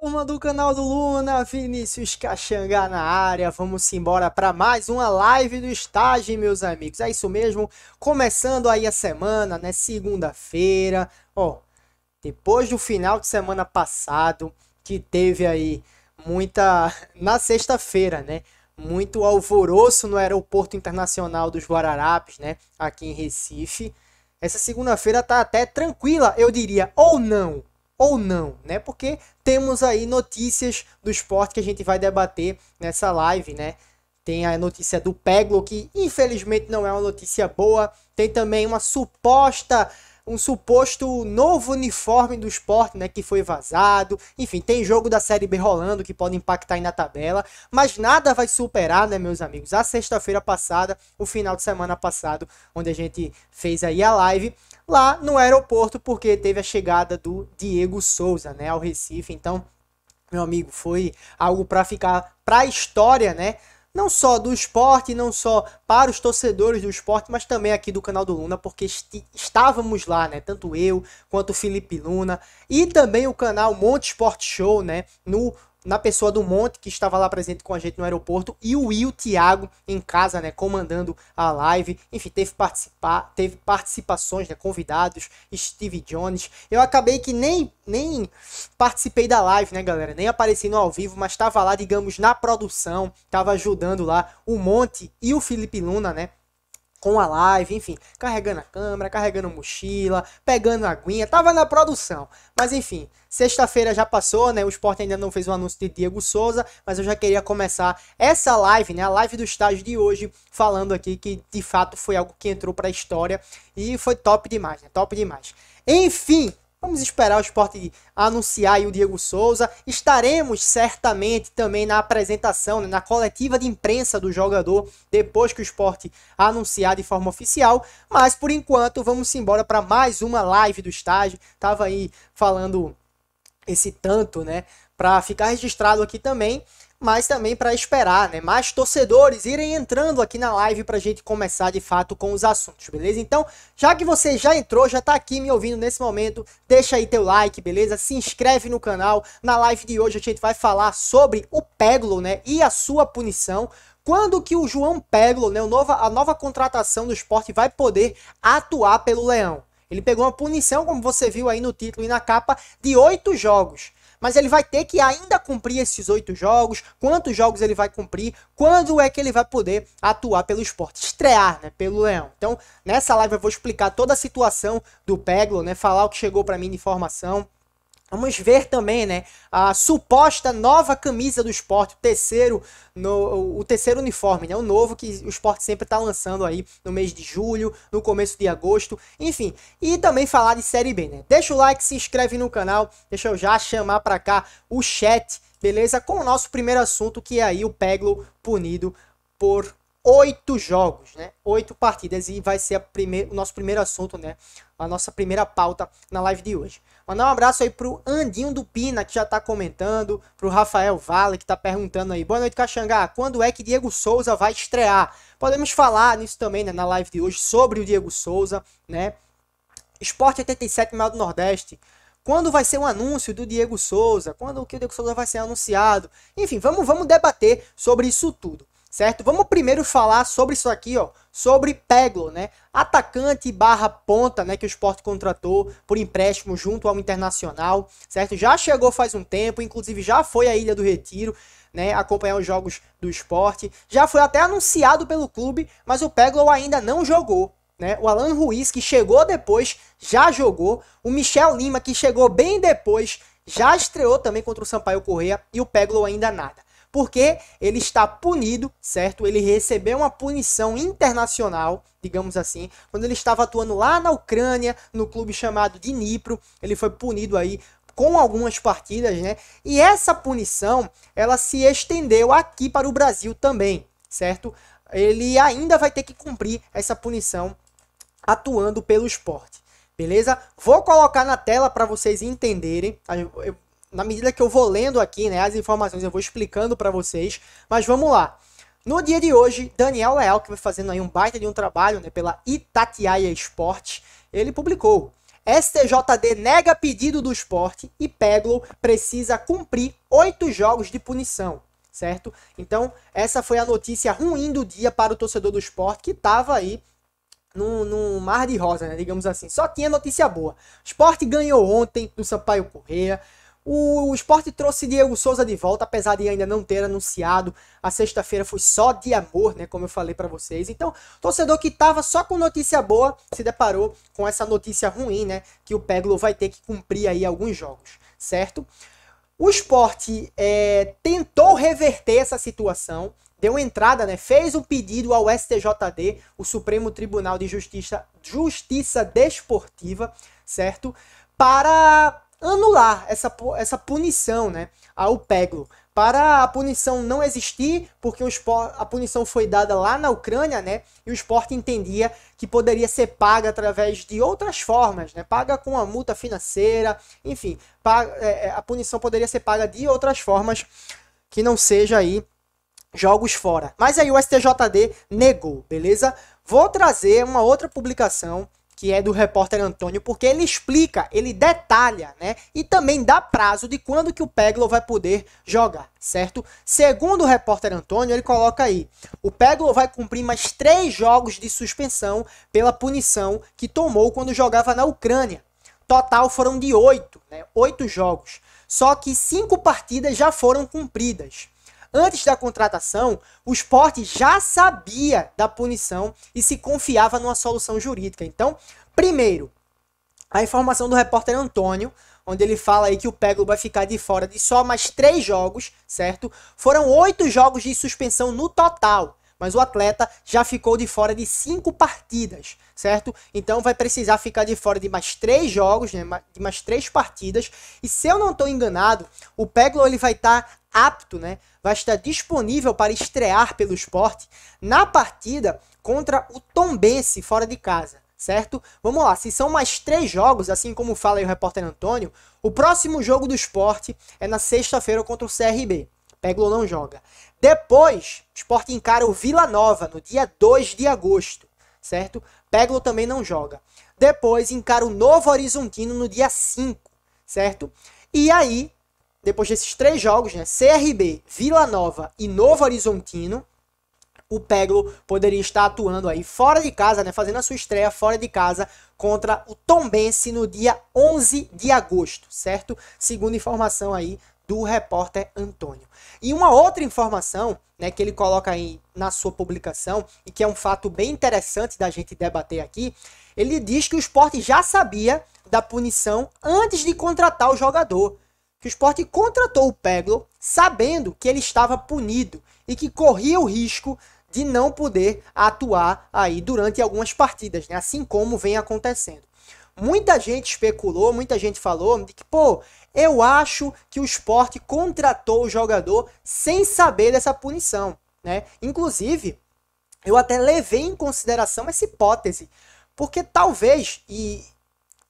turma do canal do Luna, Vinícius Caxangá na área, vamos embora para mais uma live do estágio, meus amigos. É isso mesmo, começando aí a semana, né, segunda-feira, ó, depois do final de semana passado, que teve aí muita, na sexta-feira, né, muito alvoroço no Aeroporto Internacional dos Guararapes, né, aqui em Recife. Essa segunda-feira tá até tranquila, eu diria, ou não, ou não, né? Porque temos aí notícias do esporte que a gente vai debater nessa live, né? Tem a notícia do Peglo, que infelizmente não é uma notícia boa. Tem também uma suposta um suposto novo uniforme do esporte, né, que foi vazado. Enfim, tem jogo da Série B rolando que pode impactar aí na tabela, mas nada vai superar, né, meus amigos, a sexta-feira passada, o final de semana passado, onde a gente fez aí a live lá no aeroporto, porque teve a chegada do Diego Souza, né, ao Recife. Então, meu amigo, foi algo para ficar para a história, né? não só do esporte, não só para os torcedores do esporte, mas também aqui do canal do Luna, porque estávamos lá, né? Tanto eu quanto o Felipe Luna e também o canal Monte Esporte Show, né? No na pessoa do Monte, que estava lá presente com a gente no aeroporto, e o Will Thiago em casa, né, comandando a live. Enfim, teve, participa, teve participações, né, convidados, Steve Jones. Eu acabei que nem, nem participei da live, né, galera? Nem apareci no ao vivo, mas estava lá, digamos, na produção, estava ajudando lá o Monte e o Felipe Luna, né? com a live, enfim, carregando a câmera, carregando mochila, pegando a aguinha, tava na produção. Mas enfim, sexta-feira já passou, né? O Sport ainda não fez o anúncio de Diego Souza, mas eu já queria começar essa live, né? A live do estágio de hoje, falando aqui que de fato foi algo que entrou para a história e foi top demais, né? Top demais. Enfim, Vamos esperar o esporte anunciar o Diego Souza. Estaremos certamente também na apresentação, né, na coletiva de imprensa do jogador, depois que o esporte anunciar de forma oficial. Mas por enquanto, vamos embora para mais uma live do estágio. Tava aí falando esse tanto, né? Para ficar registrado aqui também mas também para esperar, né? Mais torcedores irem entrando aqui na live para a gente começar de fato com os assuntos, beleza? Então, já que você já entrou, já está aqui me ouvindo nesse momento, deixa aí teu like, beleza? Se inscreve no canal. Na live de hoje a gente vai falar sobre o Peglo, né? E a sua punição quando que o João Peglo, né, nova, a nova contratação do esporte, vai poder atuar pelo Leão. Ele pegou uma punição, como você viu aí no título e na capa, de oito jogos mas ele vai ter que ainda cumprir esses oito jogos, quantos jogos ele vai cumprir, quando é que ele vai poder atuar pelo esporte, estrear, né, pelo Leão. Então, nessa live eu vou explicar toda a situação do Peglo, né, falar o que chegou para mim de informação, Vamos ver também, né, a suposta nova camisa do esporte, o terceiro, no, o terceiro uniforme, né, o novo que o esporte sempre está lançando aí no mês de julho, no começo de agosto, enfim. E também falar de Série B, né. Deixa o like, se inscreve no canal, deixa eu já chamar para cá o chat, beleza? Com o nosso primeiro assunto, que é aí o Peglo punido por oito jogos, né? Oito partidas e vai ser primeir, o nosso primeiro assunto, né? A nossa primeira pauta na live de hoje. Mandar um abraço aí pro Andinho do Pina, que já tá comentando, pro Rafael Vale, que tá perguntando aí. Boa noite, Caxangá. Quando é que Diego Souza vai estrear? Podemos falar nisso também, né, na live de hoje, sobre o Diego Souza, né? Esporte 87 Mel do Nordeste. Quando vai ser o um anúncio do Diego Souza? Quando que o Diego Souza vai ser anunciado? Enfim, vamos, vamos debater sobre isso tudo certo? Vamos primeiro falar sobre isso aqui, ó, sobre Peglo, né? Atacante barra ponta, né, que o Sport contratou por empréstimo junto ao Internacional, certo? Já chegou faz um tempo, inclusive já foi à Ilha do Retiro, né, acompanhar os jogos do esporte. Já foi até anunciado pelo clube, mas o Peglo ainda não jogou, né? O Alan Ruiz, que chegou depois, já jogou. O Michel Lima, que chegou bem depois, já estreou também contra o Sampaio Correa e o Peglo ainda nada porque ele está punido, certo? Ele recebeu uma punição internacional, digamos assim, quando ele estava atuando lá na Ucrânia, no clube chamado de Dnipro, ele foi punido aí com algumas partidas, né? E essa punição, ela se estendeu aqui para o Brasil também, certo? Ele ainda vai ter que cumprir essa punição atuando pelo esporte. Beleza? Vou colocar na tela para vocês entenderem. Eu na medida que eu vou lendo aqui, né, as informações, eu vou explicando para vocês. Mas vamos lá. No dia de hoje, Daniel Leal, que vai fazendo aí um baita de um trabalho, né, pela Itatiaia Esporte, ele publicou: STJD nega pedido do esporte e Peglo precisa cumprir oito jogos de punição, certo? Então, essa foi a notícia ruim do dia para o torcedor do esporte que estava aí num, mar de rosa, né, digamos assim. Só tinha notícia boa. esporte ganhou ontem do Sampaio Correia. O, o esporte trouxe Diego Souza de volta, apesar de ainda não ter anunciado. A sexta-feira foi só de amor, né? Como eu falei para vocês. Então, torcedor que tava só com notícia boa se deparou com essa notícia ruim, né? Que o Peglo vai ter que cumprir aí alguns jogos, certo? O esporte é, tentou reverter essa situação, deu entrada, né? Fez um pedido ao STJD, o Supremo Tribunal de Justiça, Justiça Desportiva, certo? Para anular essa, essa punição né, ao Peglo. Para a punição não existir, porque o Sport, a punição foi dada lá na Ucrânia, né? E o Sport entendia que poderia ser paga através de outras formas, né? Paga com a multa financeira, enfim, paga, é, é, a punição poderia ser paga de outras formas que não seja aí jogos fora. Mas aí o STJD negou, beleza? Vou trazer uma outra publicação que é do repórter Antônio, porque ele explica, ele detalha, né? E também dá prazo de quando que o Peglo vai poder jogar, certo? Segundo o repórter Antônio, ele coloca aí: o Peglo vai cumprir mais três jogos de suspensão pela punição que tomou quando jogava na Ucrânia. Total foram de oito, né? Oito jogos. Só que cinco partidas já foram cumpridas. Antes da contratação, o esporte já sabia da punição e se confiava numa solução jurídica. Então, primeiro, a informação do repórter Antônio, onde ele fala aí que o Pego vai ficar de fora de só mais três jogos, certo? Foram oito jogos de suspensão no total mas o atleta já ficou de fora de cinco partidas, certo? Então vai precisar ficar de fora de mais três jogos, né? de mais três partidas. E se eu não estou enganado, o Peglo ele vai estar tá apto, né? Vai estar disponível para estrear pelo esporte na partida contra o Tombense fora de casa certo? Vamos lá, se são mais três jogos, assim como fala o repórter Antônio, o próximo jogo do esporte é na sexta-feira contra o CRB. Peglo não joga. Depois, o Sport encara o Vila Nova no dia 2 de agosto, certo? Peglo também não joga. Depois encara o Novo Horizontino no dia 5, certo? E aí, depois desses três jogos, né, CRB, Vila Nova e Novo Horizontino, o Peglo poderia estar atuando aí fora de casa, né, fazendo a sua estreia fora de casa contra o Tombense no dia 11 de agosto, certo? Segundo informação aí do repórter Antônio. E uma outra informação né, que ele coloca aí na sua publicação, e que é um fato bem interessante da gente debater aqui, ele diz que o esporte já sabia da punição antes de contratar o jogador. Que o esporte contratou o Peglo sabendo que ele estava punido e que corria o risco de não poder atuar aí durante algumas partidas, né? assim como vem acontecendo muita gente especulou, muita gente falou de que, pô, eu acho que o esporte contratou o jogador sem saber dessa punição, né? Inclusive, eu até levei em consideração essa hipótese, porque talvez, e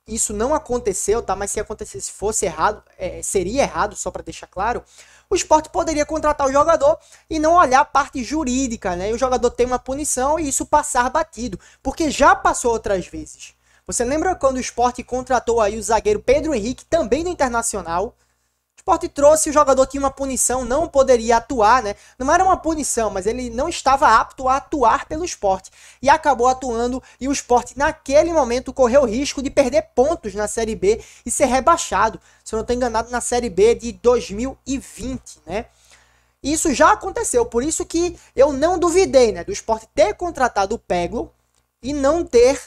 isso não aconteceu, tá? Mas se acontecesse, fosse errado, é, seria errado, só para deixar claro, o esporte poderia contratar o jogador e não olhar a parte jurídica, né? E o jogador tem uma punição e isso passar batido, porque já passou outras vezes. Você lembra quando o esporte contratou aí o zagueiro Pedro Henrique, também do Internacional? O esporte trouxe, o jogador tinha uma punição, não poderia atuar, né? Não era uma punição, mas ele não estava apto a atuar pelo esporte. E acabou atuando, e o esporte naquele momento correu o risco de perder pontos na Série B e ser rebaixado. Se eu não estou enganado, na Série B de 2020, né? Isso já aconteceu, por isso que eu não duvidei né, do esporte ter contratado o Peglo e não ter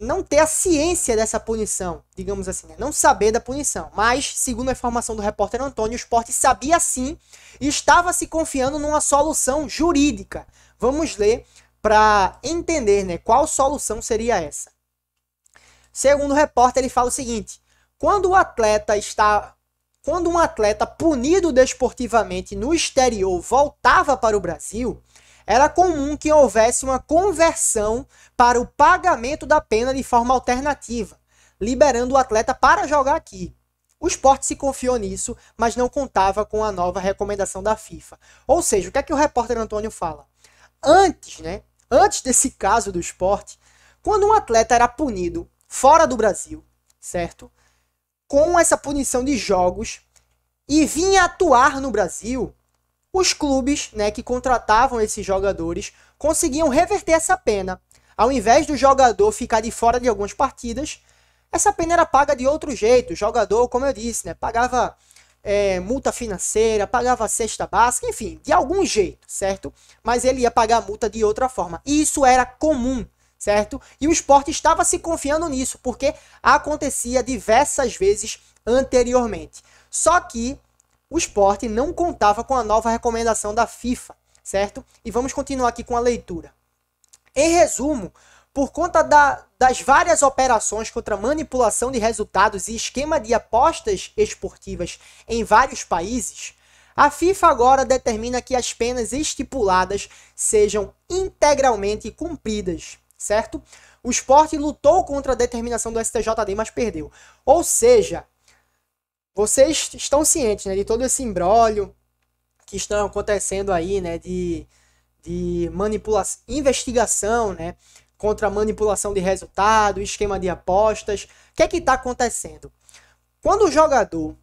não ter a ciência dessa punição, digamos assim, né? não saber da punição. Mas, segundo a informação do repórter Antônio, o esporte sabia sim e estava se confiando numa solução jurídica. Vamos ler para entender né, qual solução seria essa. Segundo o repórter, ele fala o seguinte: quando o atleta está. Quando um atleta punido desportivamente no exterior voltava para o Brasil, era comum que houvesse uma conversão para o pagamento da pena de forma alternativa, liberando o atleta para jogar aqui. O esporte se confiou nisso, mas não contava com a nova recomendação da FIFA. Ou seja, o que é que o repórter Antônio fala? Antes, né? Antes desse caso do esporte, quando um atleta era punido fora do Brasil, certo? Com essa punição de jogos e vinha atuar no Brasil, os clubes né, que contratavam esses jogadores conseguiam reverter essa pena. Ao invés do jogador ficar de fora de algumas partidas, essa pena era paga de outro jeito. O jogador, como eu disse, né, pagava é, multa financeira, pagava cesta básica, enfim, de algum jeito, certo? Mas ele ia pagar a multa de outra forma. E isso era comum, certo? E o esporte estava se confiando nisso, porque acontecia diversas vezes anteriormente. Só que o esporte não contava com a nova recomendação da FIFA, certo? E vamos continuar aqui com a leitura. Em resumo, por conta da, das várias operações contra manipulação de resultados e esquema de apostas esportivas em vários países, a FIFA agora determina que as penas estipuladas sejam integralmente cumpridas, certo? O esporte lutou contra a determinação do STJD, mas perdeu. Ou seja, vocês estão cientes né, de todo esse imbróglio que está acontecendo aí, né, de, de manipulação, investigação, né, contra manipulação de resultado, esquema de apostas. O que é que está acontecendo? Quando o jogador,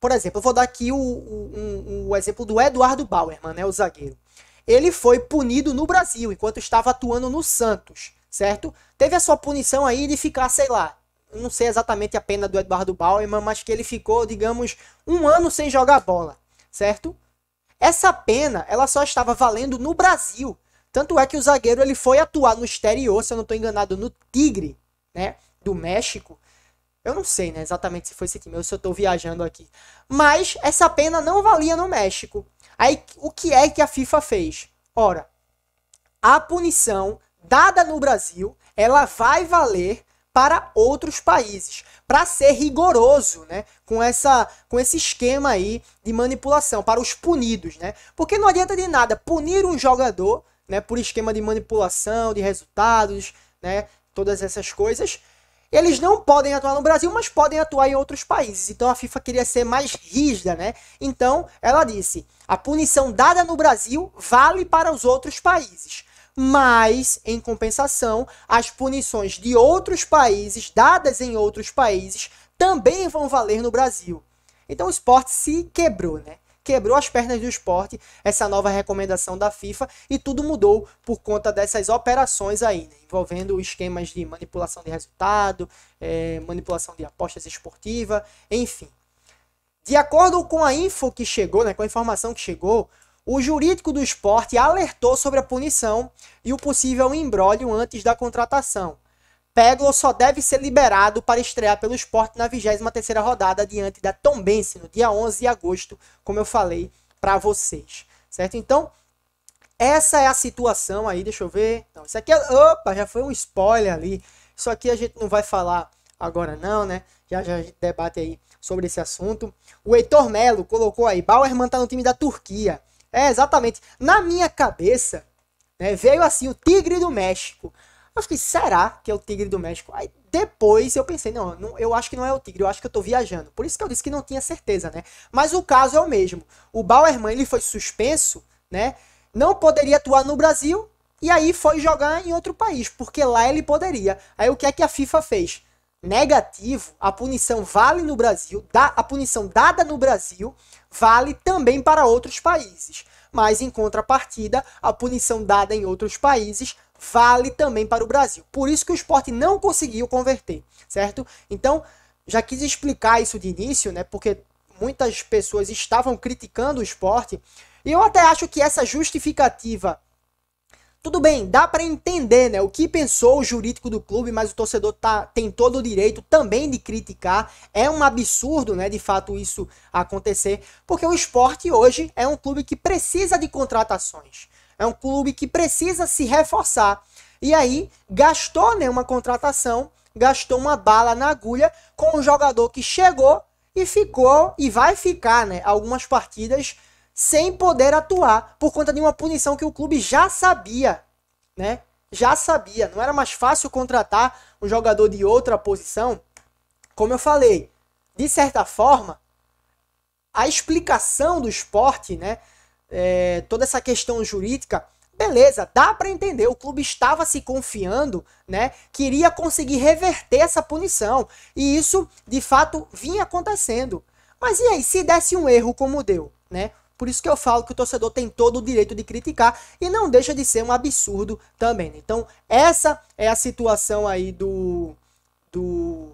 por exemplo, eu vou dar aqui o, o, um, o exemplo do Eduardo Bauerman, né, o zagueiro. Ele foi punido no Brasil enquanto estava atuando no Santos, certo? Teve a sua punição aí de ficar, sei lá, não sei exatamente a pena do Eduardo Bauerman, mas que ele ficou, digamos, um ano sem jogar bola, certo? Essa pena, ela só estava valendo no Brasil. Tanto é que o zagueiro ele foi atuar no exterior, se eu não estou enganado, no Tigre, né, do México. Eu não sei, né, exatamente se foi esse time ou se eu estou viajando aqui. Mas essa pena não valia no México. Aí o que é que a FIFA fez? Ora, a punição dada no Brasil, ela vai valer para outros países, para ser rigoroso, né, com essa com esse esquema aí de manipulação para os punidos, né? Porque não adianta de nada punir um jogador, né, por esquema de manipulação, de resultados, né, todas essas coisas. Eles não podem atuar no Brasil, mas podem atuar em outros países. Então a FIFA queria ser mais rígida, né? Então ela disse: a punição dada no Brasil vale para os outros países mas, em compensação, as punições de outros países, dadas em outros países, também vão valer no Brasil. Então o esporte se quebrou, né? Quebrou as pernas do esporte, essa nova recomendação da FIFA, e tudo mudou por conta dessas operações aí, né? envolvendo esquemas de manipulação de resultado, é, manipulação de apostas esportiva, enfim. De acordo com a info que chegou, né, com a informação que chegou, o jurídico do esporte alertou sobre a punição e o possível imbróglio antes da contratação. Peglo só deve ser liberado para estrear pelo esporte na 23ª rodada diante da Tombense, no dia 11 de agosto, como eu falei para vocês. Certo? Então, essa é a situação aí, deixa eu ver. Não, isso aqui é... Opa, já foi um spoiler ali. Isso aqui a gente não vai falar agora não, né? Já já a gente debate aí sobre esse assunto. O Heitor Melo colocou aí, Bauerman tá no time da Turquia. É, exatamente. Na minha cabeça, né, veio assim o Tigre do México. Eu fiquei, será que é o Tigre do México? Aí depois eu pensei, não, não, eu acho que não é o Tigre, eu acho que eu tô viajando. Por isso que eu disse que não tinha certeza, né? Mas o caso é o mesmo. O Bauerman, ele foi suspenso, né? Não poderia atuar no Brasil e aí foi jogar em outro país, porque lá ele poderia. Aí o que é que a FIFA fez? negativo, a punição vale no Brasil, a punição dada no Brasil vale também para outros países. Mas, em contrapartida, a punição dada em outros países vale também para o Brasil. Por isso que o esporte não conseguiu converter, certo? Então, já quis explicar isso de início, né? Porque muitas pessoas estavam criticando o esporte. E eu até acho que essa justificativa tudo bem, dá para entender, né, o que pensou o jurídico do clube, mas o torcedor tá, tem todo o direito também de criticar. É um absurdo, né, de fato isso acontecer, porque o esporte hoje é um clube que precisa de contratações. É um clube que precisa se reforçar. E aí gastou, né, uma contratação, gastou uma bala na agulha com um jogador que chegou e ficou e vai ficar, né, algumas partidas sem poder atuar por conta de uma punição que o clube já sabia, né? Já sabia, não era mais fácil contratar um jogador de outra posição? Como eu falei, de certa forma, a explicação do esporte, né? É, toda essa questão jurídica, beleza, dá para entender. O clube estava se confiando, né? Queria conseguir reverter essa punição e isso de fato vinha acontecendo. Mas e aí, se desse um erro como deu, né? Por isso que eu falo que o torcedor tem todo o direito de criticar e não deixa de ser um absurdo também. Né? Então, essa é a situação aí do do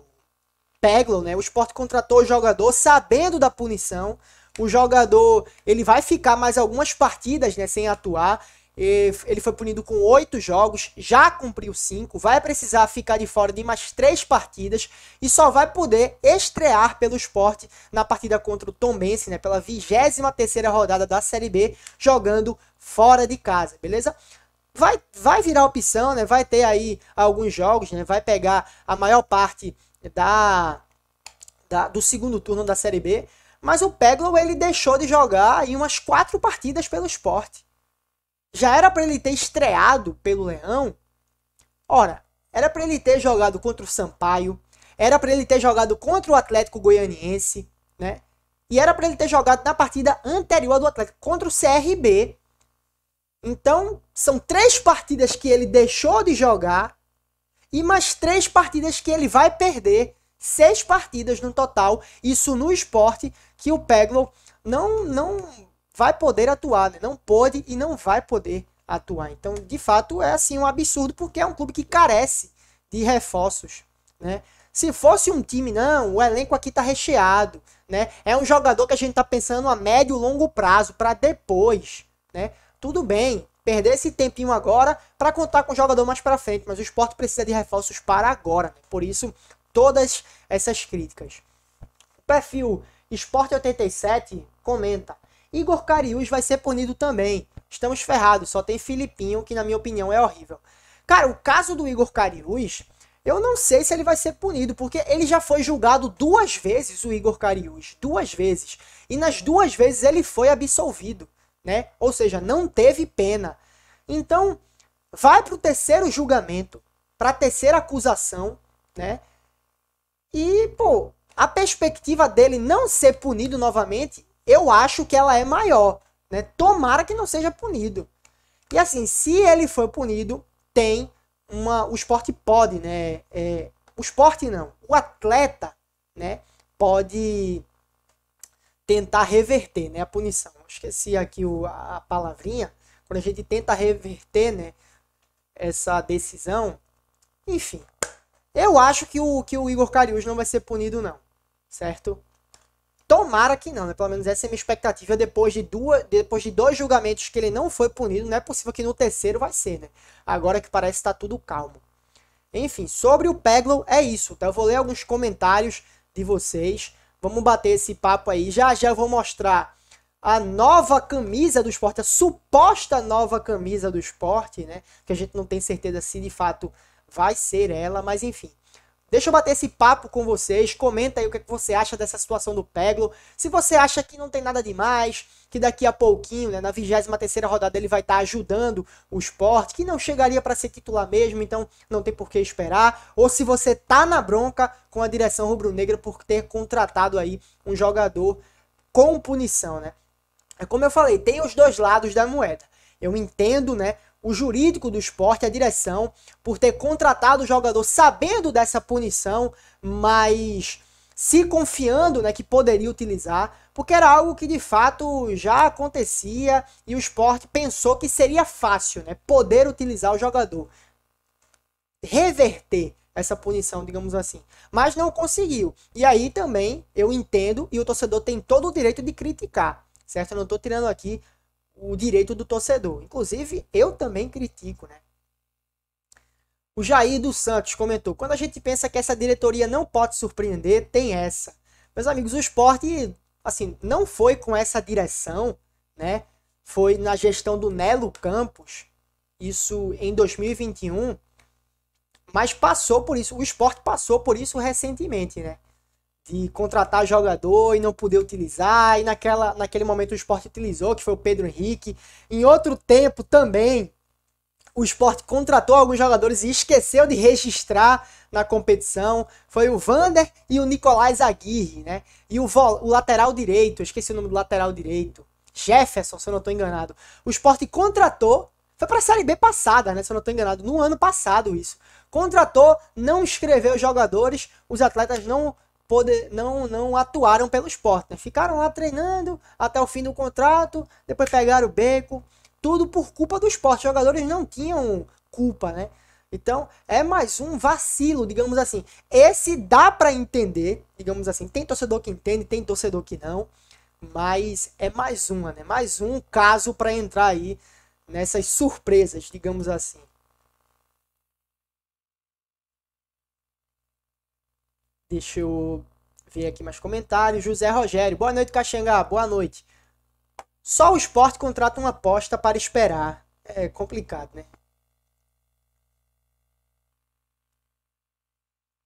Peglo, né? O Sport contratou o jogador sabendo da punição. O jogador, ele vai ficar mais algumas partidas, né, sem atuar. Ele foi punido com oito jogos, já cumpriu cinco, vai precisar ficar de fora de mais três partidas e só vai poder estrear pelo esporte na partida contra o Tombense, né, pela 23 terceira rodada da Série B, jogando fora de casa, beleza? Vai, vai virar opção, né? Vai ter aí alguns jogos, né? Vai pegar a maior parte da, da do segundo turno da Série B, mas o Peglo ele deixou de jogar em umas quatro partidas pelo esporte. Já era para ele ter estreado pelo Leão? Ora, era para ele ter jogado contra o Sampaio, era para ele ter jogado contra o Atlético Goianiense, né? E era para ele ter jogado na partida anterior do Atlético contra o CRB. Então, são três partidas que ele deixou de jogar e mais três partidas que ele vai perder. Seis partidas no total. Isso no esporte que o Peglo não, não vai poder atuar, né? não pode e não vai poder atuar. Então, de fato, é assim um absurdo, porque é um clube que carece de reforços, né? Se fosse um time, não, o elenco aqui tá recheado, né? É um jogador que a gente tá pensando a médio e longo prazo, para depois, né? Tudo bem, perder esse tempinho agora para contar com o jogador mais para frente, mas o esporte precisa de reforços para agora, né? por isso todas essas críticas. O perfil Esporte 87 comenta: Igor Carius vai ser punido também. Estamos ferrados, só tem Filipinho, que na minha opinião é horrível. Cara, o caso do Igor Carius, eu não sei se ele vai ser punido, porque ele já foi julgado duas vezes, o Igor Carius, duas vezes. E nas duas vezes ele foi absolvido, né? Ou seja, não teve pena. Então, vai para o terceiro julgamento, para a terceira acusação, né? E, pô, a perspectiva dele não ser punido novamente eu acho que ela é maior. Né? Tomara que não seja punido. E assim, se ele for punido, tem uma. O esporte pode, né? É, o esporte não. O atleta, né? Pode tentar reverter, né? A punição. Esqueci aqui o, a, palavrinha. Quando a gente tenta reverter, né? Essa decisão. Enfim. Eu acho que o, que o Igor Carius não vai ser punido, não. Certo? Tomara que não, né? Pelo menos essa é a minha expectativa depois de duas, depois de dois julgamentos que ele não foi punido, não é possível que no terceiro vai ser, né? Agora que parece estar tá tudo calmo. Enfim, sobre o Peglow é isso, tá? Eu vou ler alguns comentários de vocês. Vamos bater esse papo aí. Já já eu vou mostrar a nova camisa do esporte, a suposta nova camisa do esporte, né? Que a gente não tem certeza se de fato vai ser ela, mas enfim. Deixa eu bater esse papo com vocês. Comenta aí o é que, você acha dessa situação do Peglo. Se você acha que não tem nada demais, que daqui a pouquinho, né, na 23 rodada, ele vai estar tá ajudando o esporte, que não chegaria para ser titular mesmo, então não tem por que esperar. Ou se você tá na bronca com a direção rubro-negra por ter contratado aí um jogador com punição, né? É como eu falei, tem os dois lados da moeda. Eu entendo, né, o jurídico do esporte, a direção, por ter contratado o jogador sabendo dessa punição, mas se confiando né, que poderia utilizar, porque era algo que de fato já acontecia e o esporte pensou que seria fácil né, poder utilizar o jogador. Reverter essa punição, digamos assim. Mas não conseguiu. E aí também eu entendo e o torcedor tem todo o direito de criticar certo? Eu não estou tirando aqui o direito do torcedor. Inclusive, eu também critico, né? O Jair dos Santos comentou: quando a gente pensa que essa diretoria não pode surpreender, tem essa. Meus amigos, o esporte, assim, não foi com essa direção, né? Foi na gestão do Nelo Campos, isso em 2021, mas passou por isso, o esporte passou por isso recentemente, né? de contratar jogador e não poder utilizar, e naquela, naquele momento o esporte utilizou, que foi o Pedro Henrique. Em outro tempo também, o esporte contratou alguns jogadores e esqueceu de registrar na competição. Foi o Vander e o Nicolás Aguirre, né? E o, o lateral direito, eu esqueci o nome do lateral direito. Jefferson, se eu não estou enganado. O esporte contratou, foi para a Série B passada, né? Se eu não estou enganado, no ano passado isso. Contratou, não escreveu os jogadores, os atletas não poder, não, não atuaram pelo esporte. Né? Ficaram lá treinando até o fim do contrato, depois pegaram o beco, tudo por culpa do esporte. Os jogadores não tinham culpa, né? Então, é mais um vacilo, digamos assim. Esse dá para entender, digamos assim. Tem torcedor que entende, tem torcedor que não. Mas é mais uma, né? Mais um caso para entrar aí nessas surpresas, digamos assim. Deixa eu ver aqui mais comentários. José Rogério. Boa noite, Caxangá. Boa noite. Só o esporte contrata uma aposta para esperar. É complicado, né?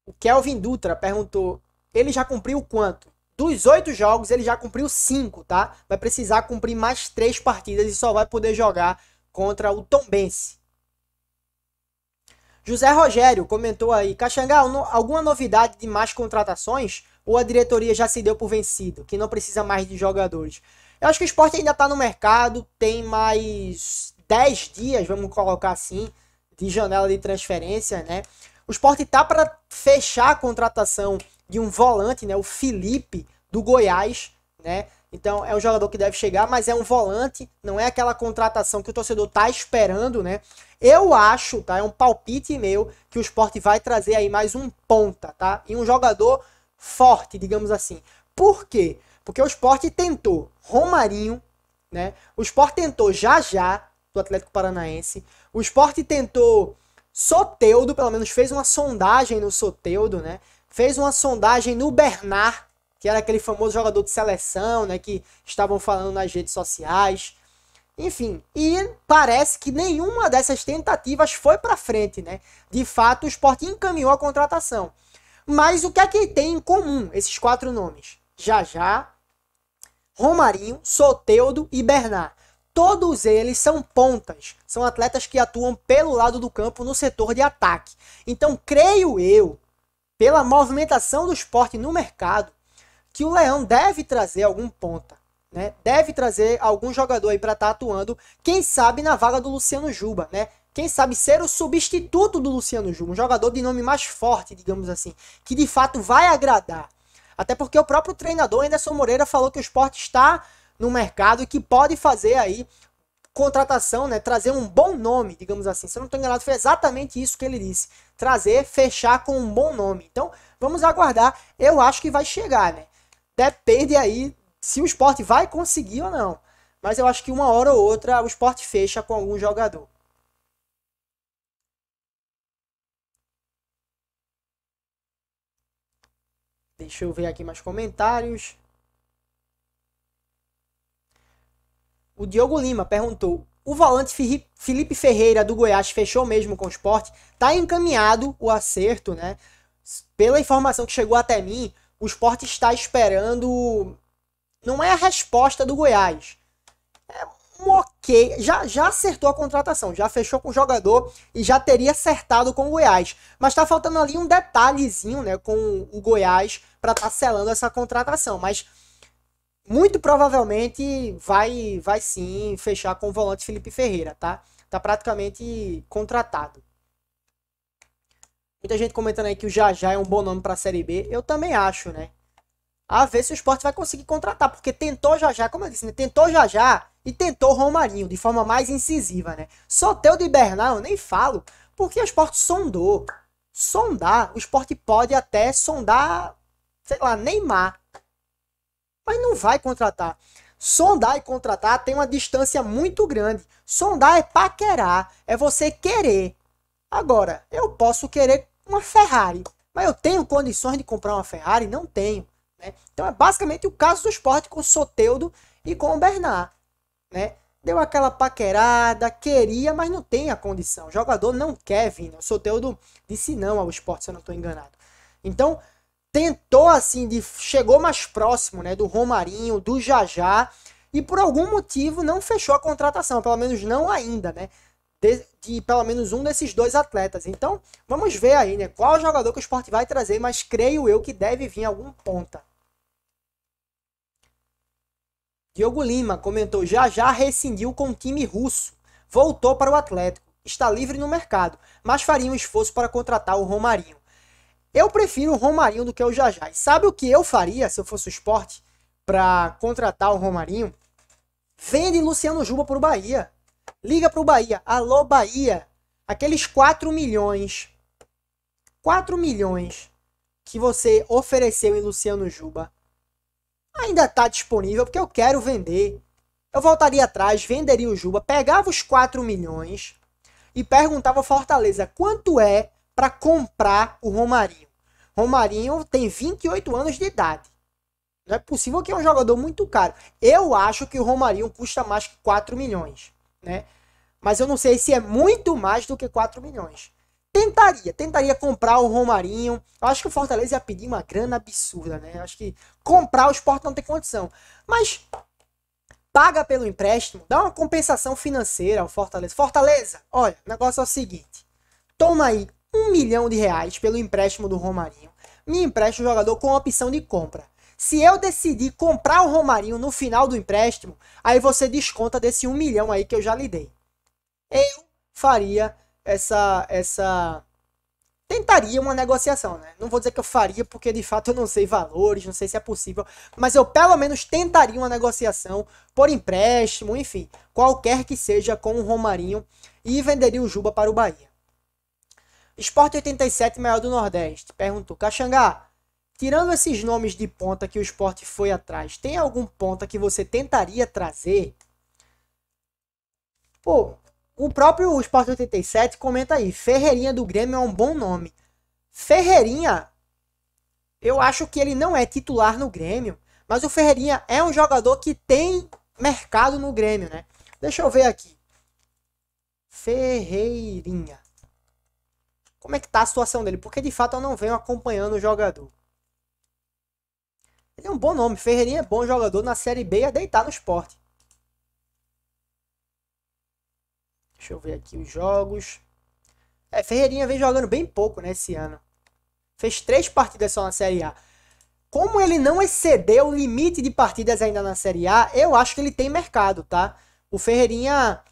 O Kelvin Dutra perguntou: ele já cumpriu quanto? Dos oito jogos, ele já cumpriu cinco, tá? Vai precisar cumprir mais três partidas e só vai poder jogar contra o Tombense. José Rogério comentou aí, Caxangal, no, alguma novidade de mais contratações? Ou a diretoria já se deu por vencido, que não precisa mais de jogadores? Eu acho que o esporte ainda está no mercado, tem mais 10 dias, vamos colocar assim, de janela de transferência, né? O esporte está para fechar a contratação de um volante, né? O Felipe do Goiás, né? Então é um jogador que deve chegar, mas é um volante, não é aquela contratação que o torcedor tá esperando, né? Eu acho, tá? É um palpite meu que o esporte vai trazer aí mais um ponta, tá? E um jogador forte, digamos assim. Por quê? Porque o esporte tentou Romarinho, né? O esporte tentou já já do Atlético Paranaense. O esporte tentou Soteudo, pelo menos fez uma sondagem no Soteudo, né? Fez uma sondagem no Bernard que era aquele famoso jogador de seleção, né, que estavam falando nas redes sociais. Enfim, e parece que nenhuma dessas tentativas foi para frente, né? De fato, o Sport encaminhou a contratação. Mas o que é que tem em comum esses quatro nomes? Já já, Romarinho, Soteudo e Bernard. Todos eles são pontas, são atletas que atuam pelo lado do campo no setor de ataque. Então, creio eu, pela movimentação do esporte no mercado, que o Leão deve trazer algum ponta. Né? Deve trazer algum jogador aí para estar tá atuando, quem sabe na vaga do Luciano Juba, né? Quem sabe ser o substituto do Luciano Juba, um jogador de nome mais forte, digamos assim, que de fato vai agradar. Até porque o próprio treinador Anderson Moreira falou que o esporte está no mercado e que pode fazer aí contratação, né? Trazer um bom nome, digamos assim. Se eu não estou enganado, foi exatamente isso que ele disse. Trazer, fechar com um bom nome. Então, vamos aguardar. Eu acho que vai chegar, né? Depende aí se o esporte vai conseguir ou não. Mas eu acho que uma hora ou outra o esporte fecha com algum jogador. Deixa eu ver aqui mais comentários. O Diogo Lima perguntou: o volante Felipe Ferreira do Goiás fechou mesmo com o esporte? Tá encaminhado o acerto, né? Pela informação que chegou até mim, o esporte está esperando. Não é a resposta do Goiás. É um ok. Já, já acertou a contratação, já fechou com o jogador e já teria acertado com o Goiás. Mas está faltando ali um detalhezinho né, com o Goiás para estar tá selando essa contratação. Mas muito provavelmente vai, vai sim fechar com o volante Felipe Ferreira, tá? Tá praticamente contratado. Muita gente comentando aí que o Jajá é um bom nome para a Série B. Eu também acho, né? A ver se o esporte vai conseguir contratar, porque tentou Jajá, como eu disse, né? tentou Jajá e tentou Romarinho, de forma mais incisiva, né? Só de Bernal eu nem falo, porque o esporte sondou. Sondar, o esporte pode até sondar, sei lá, Neymar. Mas não vai contratar. Sondar e contratar tem uma distância muito grande. Sondar é paquerar, é você querer. Agora, eu posso querer uma Ferrari, mas eu tenho condições de comprar uma Ferrari? Não tenho. Né? Então é basicamente o caso do esporte com o Soteudo e com o Bernard. Né? Deu aquela paquerada, queria, mas não tem a condição. O jogador não quer vir. Né? O Soteudo disse não ao esporte, se eu não estou enganado. Então, tentou assim, de, chegou mais próximo né, do Romarinho, do Jajá, e por algum motivo não fechou a contratação, pelo menos não ainda, né? de, de, pelo menos um desses dois atletas. Então, vamos ver aí, né? Qual jogador que o esporte vai trazer, mas creio eu que deve vir algum ponta. Diogo Lima comentou: já já rescindiu com o time russo. Voltou para o Atlético. Está livre no mercado, mas faria um esforço para contratar o Romarinho. Eu prefiro o Romarinho do que o Jajá. E sabe o que eu faria se eu fosse o esporte para contratar o Romarinho? Vende Luciano Juba para o Bahia. Liga para o Bahia. Alô, Bahia. Aqueles 4 milhões. 4 milhões que você ofereceu em Luciano Juba ainda está disponível porque eu quero vender. Eu voltaria atrás, venderia o Juba, pegava os 4 milhões e perguntava ao Fortaleza quanto é para comprar o Romarinho. Romarinho tem 28 anos de idade. Não é possível que é um jogador muito caro. Eu acho que o Romarinho custa mais que 4 milhões né? Mas eu não sei se é muito mais do que 4 milhões. Tentaria, tentaria comprar o Romarinho. Eu acho que o Fortaleza ia pedir uma grana absurda, né? Eu acho que comprar o Sport não tem condição. Mas paga pelo empréstimo, dá uma compensação financeira ao Fortaleza. Fortaleza, olha, o negócio é o seguinte. Toma aí um milhão de reais pelo empréstimo do Romarinho. Me empresta o jogador com opção de compra. Se eu decidir comprar o Romarinho no final do empréstimo, aí você desconta desse 1 milhão aí que eu já lhe dei. Eu faria essa essa tentaria uma negociação, né? Não vou dizer que eu faria porque de fato eu não sei valores, não sei se é possível, mas eu pelo menos tentaria uma negociação por empréstimo, enfim, qualquer que seja com o Romarinho e venderia o Juba para o Bahia. Esporte 87 maior do Nordeste. Perguntou: Caxangá, tirando esses nomes de ponta que o esporte foi atrás, tem algum ponta que você tentaria trazer? Pô, o próprio Esporte 87 comenta aí, Ferreirinha do Grêmio é um bom nome. Ferreirinha, eu acho que ele não é titular no Grêmio, mas o Ferreirinha é um jogador que tem mercado no Grêmio, né? Deixa eu ver aqui. Ferreirinha. Como é que tá a situação dele? Porque de fato eu não venho acompanhando o jogador. Ele é um bom nome. Ferreirinha é bom jogador na Série B e a deitar no esporte. Deixa eu ver aqui os jogos. É, Ferreirinha vem jogando bem pouco né, esse ano. Fez três partidas só na Série A. Como ele não excedeu o limite de partidas ainda na Série A, eu acho que ele tem mercado, tá? O Ferreirinha,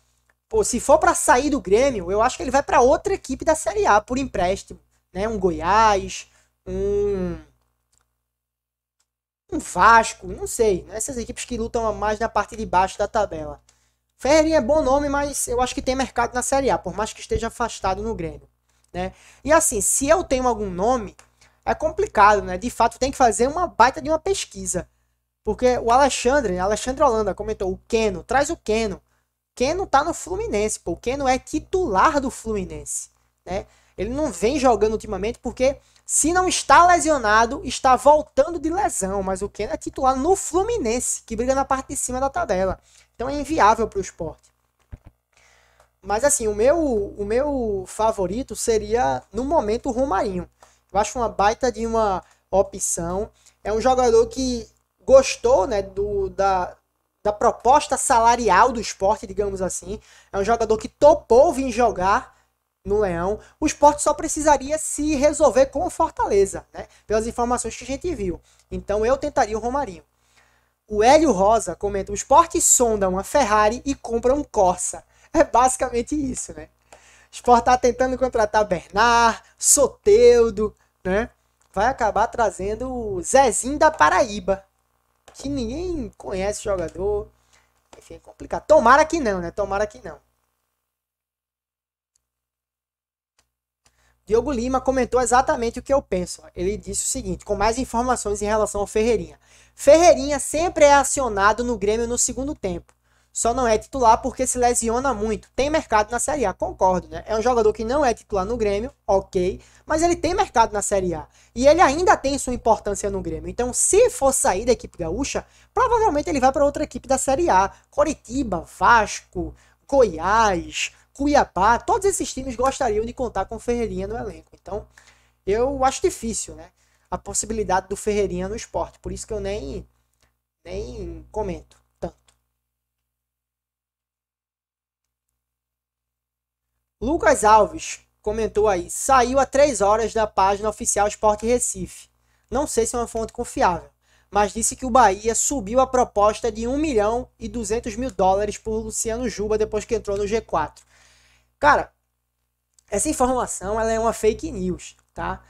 pô, se for para sair do Grêmio, eu acho que ele vai para outra equipe da Série A por empréstimo, né? Um Goiás, um um Vasco, não sei. Né? Essas equipes que lutam mais na parte de baixo da tabela. Ferreirinha é bom nome, mas eu acho que tem mercado na Série A, por mais que esteja afastado no Grêmio. Né? E assim, se eu tenho algum nome, é complicado, né? De fato, tem que fazer uma baita de uma pesquisa. Porque o Alexandre, Alexandre Holanda comentou, o Keno, traz o Keno. Keno tá no Fluminense, pô. O Keno é titular do Fluminense, né? Ele não vem jogando ultimamente porque se não está lesionado, está voltando de lesão, mas o Keno é titular no Fluminense, que briga na parte de cima da tabela. Então é inviável para o esporte. Mas assim, o meu, o meu favorito seria, no momento, o Romarinho. Eu acho uma baita de uma opção. É um jogador que gostou né, do, da, da proposta salarial do esporte, digamos assim. É um jogador que topou vir jogar no Leão. O esporte só precisaria se resolver com o Fortaleza, né? Pelas informações que a gente viu. Então eu tentaria o Romarinho. O Hélio Rosa comenta: o esporte sonda uma Ferrari e compra um Corsa. É basicamente isso, né? O esporte está tentando contratar Bernard, Soteudo, né? Vai acabar trazendo o Zezinho da Paraíba. Que ninguém conhece o jogador. Enfim, é complicado. Tomara que não, né? Tomara que não. Diogo Lima comentou exatamente o que eu penso. Ele disse o seguinte, com mais informações em relação ao Ferreirinha. Ferreirinha sempre é acionado no Grêmio no segundo tempo. Só não é titular porque se lesiona muito. Tem mercado na Série A, concordo, né? É um jogador que não é titular no Grêmio, ok, mas ele tem mercado na Série A. E ele ainda tem sua importância no Grêmio. Então, se for sair da equipe gaúcha, provavelmente ele vai para outra equipe da Série A. Coritiba, Vasco, Goiás, Cuiabá, todos esses times gostariam de contar com o Ferreirinha no elenco. Então, eu acho difícil, né? A possibilidade do Ferreirinha no esporte. Por isso que eu nem, nem comento tanto. Lucas Alves comentou aí. Saiu há três horas da página oficial Esporte Recife. Não sei se é uma fonte confiável, mas disse que o Bahia subiu a proposta de 1 milhão e 200 mil dólares por Luciano Juba depois que entrou no G4. Cara, essa informação ela é uma fake news, tá?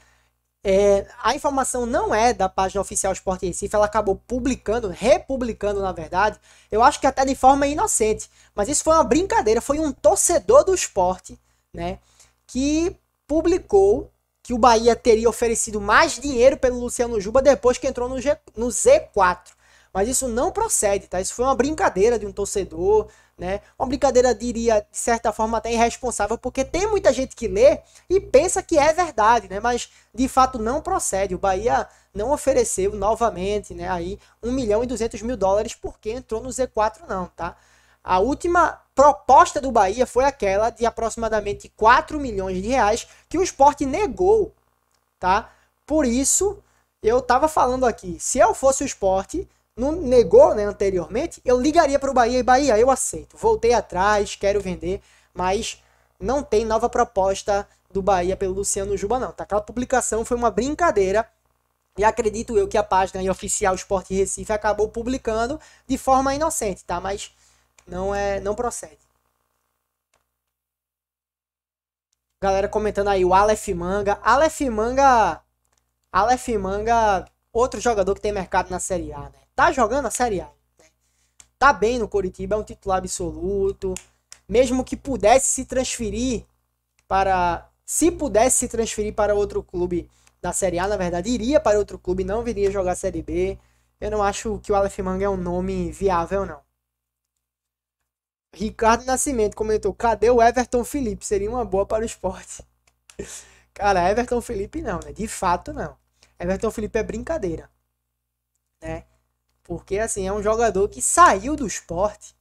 É, a informação não é da página oficial Esporte Recife, ela acabou publicando, republicando na verdade, eu acho que até de forma inocente, mas isso foi uma brincadeira, foi um torcedor do esporte, né, que publicou que o Bahia teria oferecido mais dinheiro pelo Luciano Juba depois que entrou no, G, no Z4. Mas isso não procede, tá? Isso foi uma brincadeira de um torcedor, né? Uma brincadeira, diria, de certa forma até irresponsável, porque tem muita gente que lê e pensa que é verdade, né? Mas de fato não procede. O Bahia não ofereceu novamente, né? Aí 1 milhão e 200 mil dólares porque entrou no Z4, não, tá? A última proposta do Bahia foi aquela de aproximadamente 4 milhões de reais que o esporte negou, tá? Por isso, eu tava falando aqui, se eu fosse o esporte, não negou né, anteriormente, eu ligaria para o Bahia e Bahia, eu aceito. Voltei atrás, quero vender, mas não tem nova proposta do Bahia pelo Luciano Juba, não. Tá? Aquela publicação foi uma brincadeira. E acredito eu que a página oficial Esporte Recife acabou publicando de forma inocente, tá? Mas não é, não procede. Galera comentando aí o Aleph Manga. Aleph Manga, Aleph Manga, outro jogador que tem mercado na Série A, né? tá jogando a Série A. Né? Tá bem no Coritiba, é um titular absoluto. Mesmo que pudesse se transferir para. Se pudesse se transferir para outro clube da Série A, na verdade, iria para outro clube, não viria jogar a Série B. Eu não acho que o Aleph Manga é um nome viável, não. Ricardo Nascimento comentou: cadê o Everton Felipe? Seria uma boa para o esporte. Cara, Everton Felipe não, né? De fato, não. Everton Felipe é brincadeira. Né? Porque, assim, é um jogador que saiu do esporte.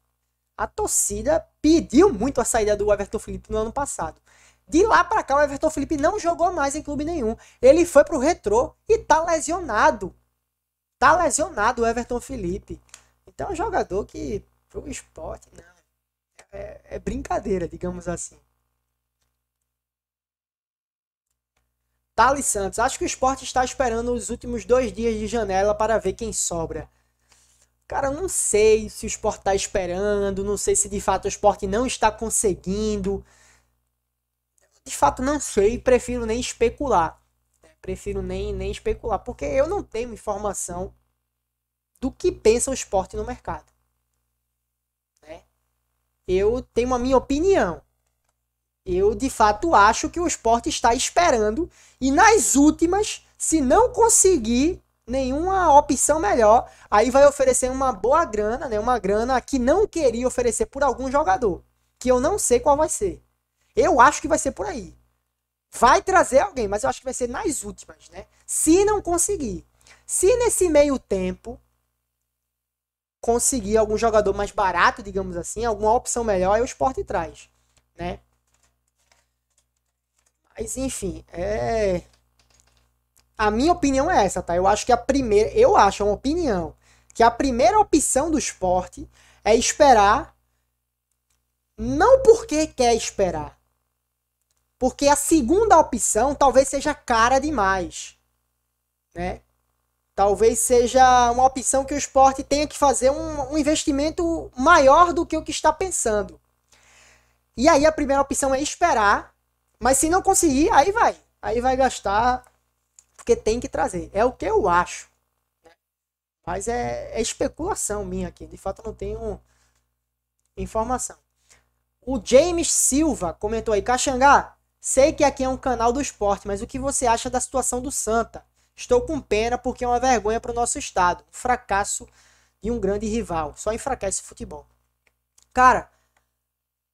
A torcida pediu muito a saída do Everton Felipe no ano passado. De lá para cá, o Everton Felipe não jogou mais em clube nenhum. Ele foi pro retrô e tá lesionado. Tá lesionado o Everton Felipe. Então, é um jogador que pro esporte, não. Né, é, é brincadeira, digamos assim. Thales Santos, acho que o esporte está esperando os últimos dois dias de janela para ver quem sobra. Cara, não sei se o esporte está esperando, não sei se de fato o esporte não está conseguindo. De fato, não sei, prefiro nem especular. Prefiro nem, nem especular, porque eu não tenho informação do que pensa o esporte no mercado. Né? Eu tenho a minha opinião. Eu de fato acho que o esporte está esperando e nas últimas, se não conseguir, nenhuma opção melhor. Aí vai oferecer uma boa grana, né? Uma grana que não queria oferecer por algum jogador. Que eu não sei qual vai ser. Eu acho que vai ser por aí. Vai trazer alguém, mas eu acho que vai ser nas últimas, né? Se não conseguir. Se nesse meio tempo conseguir algum jogador mais barato, digamos assim, alguma opção melhor, aí o esporte traz, né? Mas enfim, é a minha opinião é essa, tá? Eu acho que a primeira. Eu acho, é uma opinião. Que a primeira opção do esporte é esperar. Não porque quer esperar. Porque a segunda opção talvez seja cara demais. Né? Talvez seja uma opção que o esporte tenha que fazer um, um investimento maior do que o que está pensando. E aí a primeira opção é esperar. Mas se não conseguir, aí vai. Aí vai gastar porque tem que trazer. É o que eu acho. Né? Mas é, é, especulação minha aqui. De fato, não tenho informação. O James Silva comentou aí: Caxangá, sei que aqui é um canal do esporte, mas o que você acha da situação do Santa? Estou com pena porque é uma vergonha para o nosso estado. Um fracasso de um grande rival. Só enfraquece o futebol. Cara,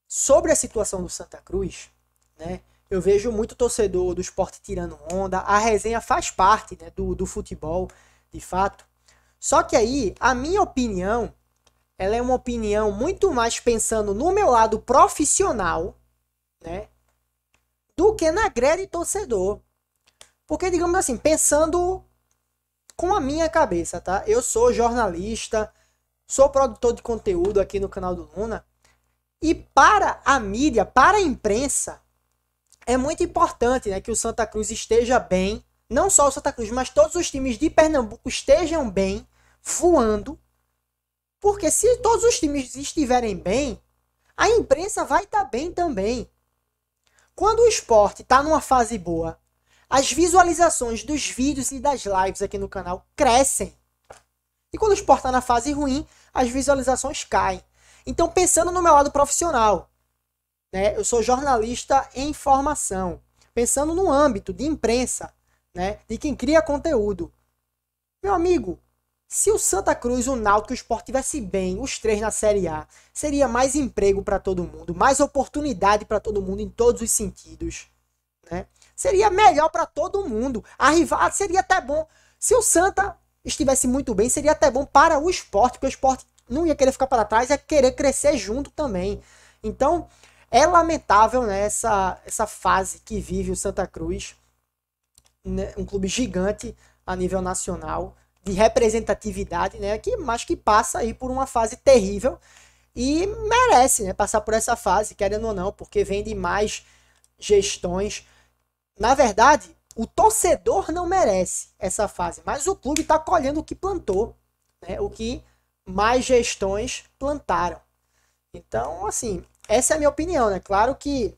sobre a situação do Santa Cruz, né? Eu vejo muito torcedor do esporte tirando onda. A resenha faz parte né, do, do futebol, de fato. Só que aí, a minha opinião, ela é uma opinião muito mais pensando no meu lado profissional, né? Do que na greve torcedor. Porque, digamos assim, pensando com a minha cabeça, tá? Eu sou jornalista, sou produtor de conteúdo aqui no canal do Luna. E para a mídia, para a imprensa, é muito importante né, que o Santa Cruz esteja bem, não só o Santa Cruz, mas todos os times de Pernambuco estejam bem, voando, porque se todos os times estiverem bem, a imprensa vai estar tá bem também. Quando o esporte está numa fase boa, as visualizações dos vídeos e das lives aqui no canal crescem. E quando o esporte está na fase ruim, as visualizações caem. Então, pensando no meu lado profissional, né? Eu sou jornalista em formação, pensando no âmbito de imprensa, né? de quem cria conteúdo. Meu amigo, se o Santa Cruz, o Náutico e o Sport tivesse bem, os três na Série A, seria mais emprego para todo mundo, mais oportunidade para todo mundo em todos os sentidos. Né? Seria melhor para todo mundo. A rival seria até bom. Se o Santa estivesse muito bem, seria até bom para o esporte, porque o esporte não ia querer ficar para trás, ia querer crescer junto também. Então, é lamentável né, essa, essa fase que vive o Santa Cruz, né, um clube gigante a nível nacional, de representatividade, né, que, mas que passa aí por uma fase terrível e merece né, passar por essa fase, querendo ou não, porque vem de mais gestões. Na verdade, o torcedor não merece essa fase, mas o clube está colhendo o que plantou, né, o que mais gestões plantaram. Então, assim, essa é a minha opinião, né? Claro que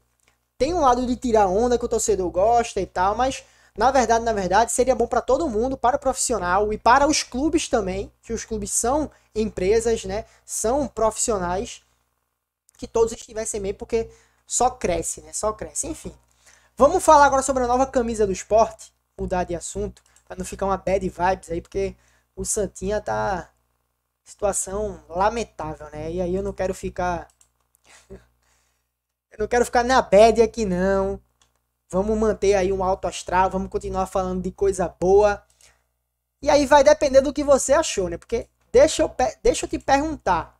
tem um lado de tirar onda que o torcedor gosta e tal, mas na verdade, na verdade, seria bom para todo mundo, para o profissional e para os clubes também, que os clubes são empresas, né? São profissionais que todos estivessem bem, porque só cresce, né? Só cresce. Enfim. Vamos falar agora sobre a nova camisa do esporte, mudar de assunto, para não ficar uma bad vibes aí, porque o Santinha tá situação lamentável, né? E aí eu não quero ficar eu não quero ficar na bad aqui não. Vamos manter aí um alto astral, vamos continuar falando de coisa boa. E aí vai depender do que você achou, né? Porque deixa eu, deixa eu te perguntar.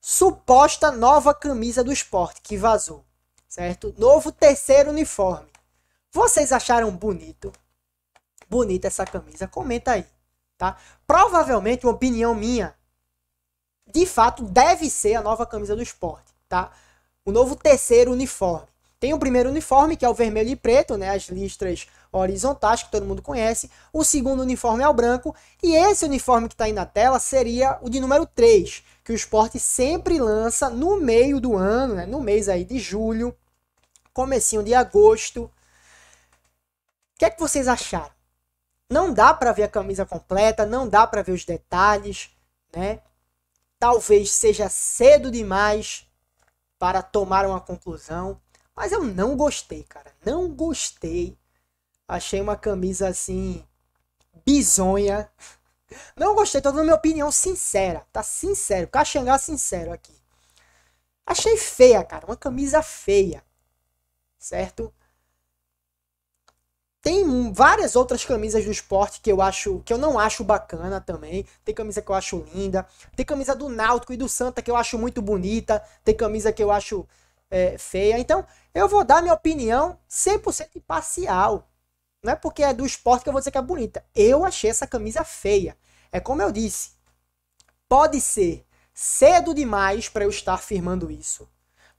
Suposta nova camisa do esporte que vazou, certo? Novo terceiro uniforme. Vocês acharam bonito? Bonita essa camisa? Comenta aí, tá? Provavelmente uma opinião minha de fato deve ser a nova camisa do esporte, tá? O novo terceiro uniforme. Tem o primeiro uniforme, que é o vermelho e preto, né, as listras horizontais que todo mundo conhece. O segundo uniforme é o branco. E esse uniforme que está aí na tela seria o de número 3, que o esporte sempre lança no meio do ano, né, no mês aí de julho, comecinho de agosto. O que é que vocês acharam? Não dá para ver a camisa completa, não dá para ver os detalhes, né? Talvez seja cedo demais para tomar uma conclusão, mas eu não gostei, cara. Não gostei. Achei uma camisa assim bizonha. Não gostei, tô dando minha opinião sincera, tá sincero, caxangá sincero aqui. Achei feia, cara, uma camisa feia. Certo? Tem várias outras camisas do esporte que eu acho que eu não acho bacana também. Tem camisa que eu acho linda. Tem camisa do Náutico e do Santa que eu acho muito bonita. Tem camisa que eu acho é, feia. Então, eu vou dar minha opinião 100% imparcial. Não é porque é do esporte que eu vou dizer que é bonita. Eu achei essa camisa feia. É como eu disse. Pode ser cedo demais para eu estar afirmando isso.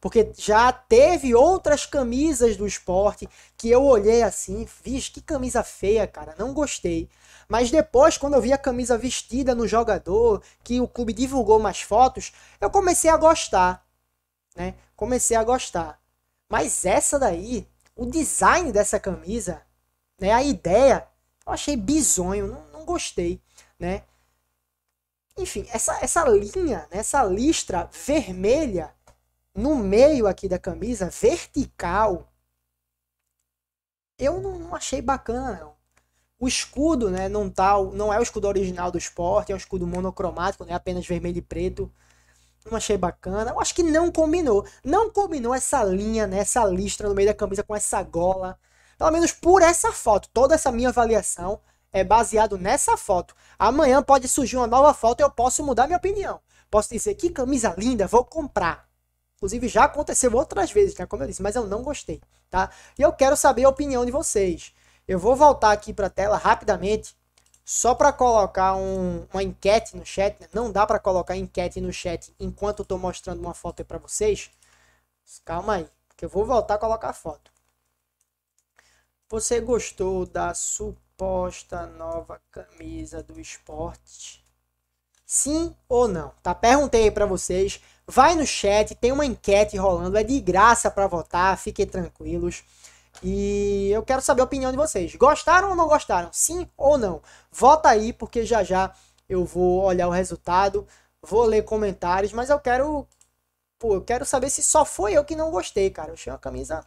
Porque já teve outras camisas do esporte que eu olhei assim, fiz que camisa feia, cara, não gostei. Mas depois, quando eu vi a camisa vestida no jogador, que o clube divulgou mais fotos, eu comecei a gostar, né? Comecei a gostar. Mas essa daí, o design dessa camisa, né? A ideia, eu achei bizonho, não, não gostei, né? Enfim, essa, essa linha, né? essa listra vermelha no meio aqui da camisa, vertical, eu não, não achei bacana, não. O escudo, né, não, tá, não é o escudo original do esporte, é um escudo monocromático, né, apenas vermelho e preto. Não achei bacana. Eu acho que não combinou. Não combinou essa linha, né, essa listra no meio da camisa com essa gola. Pelo menos por essa foto. Toda essa minha avaliação é baseado nessa foto. Amanhã pode surgir uma nova foto e eu posso mudar minha opinião. Posso dizer que camisa linda, vou comprar. Inclusive, já aconteceu outras vezes, né? Como eu disse, mas eu não gostei, tá? E eu quero saber a opinião de vocês. Eu vou voltar aqui para a tela rapidamente, só para colocar um, uma enquete no chat. Né? Não dá para colocar enquete no chat enquanto eu estou mostrando uma foto para vocês. Calma aí, que eu vou voltar a colocar a foto. Você gostou da suposta nova camisa do esporte? Sim ou não? Tá? Perguntei para vocês Vai no chat, tem uma enquete rolando, é de graça para votar, fiquem tranquilos. E eu quero saber a opinião de vocês. Gostaram ou não gostaram? Sim ou não? Vota aí, porque já já eu vou olhar o resultado, vou ler comentários, mas eu quero. Pô, eu quero saber se só foi eu que não gostei, cara. Eu achei uma camisa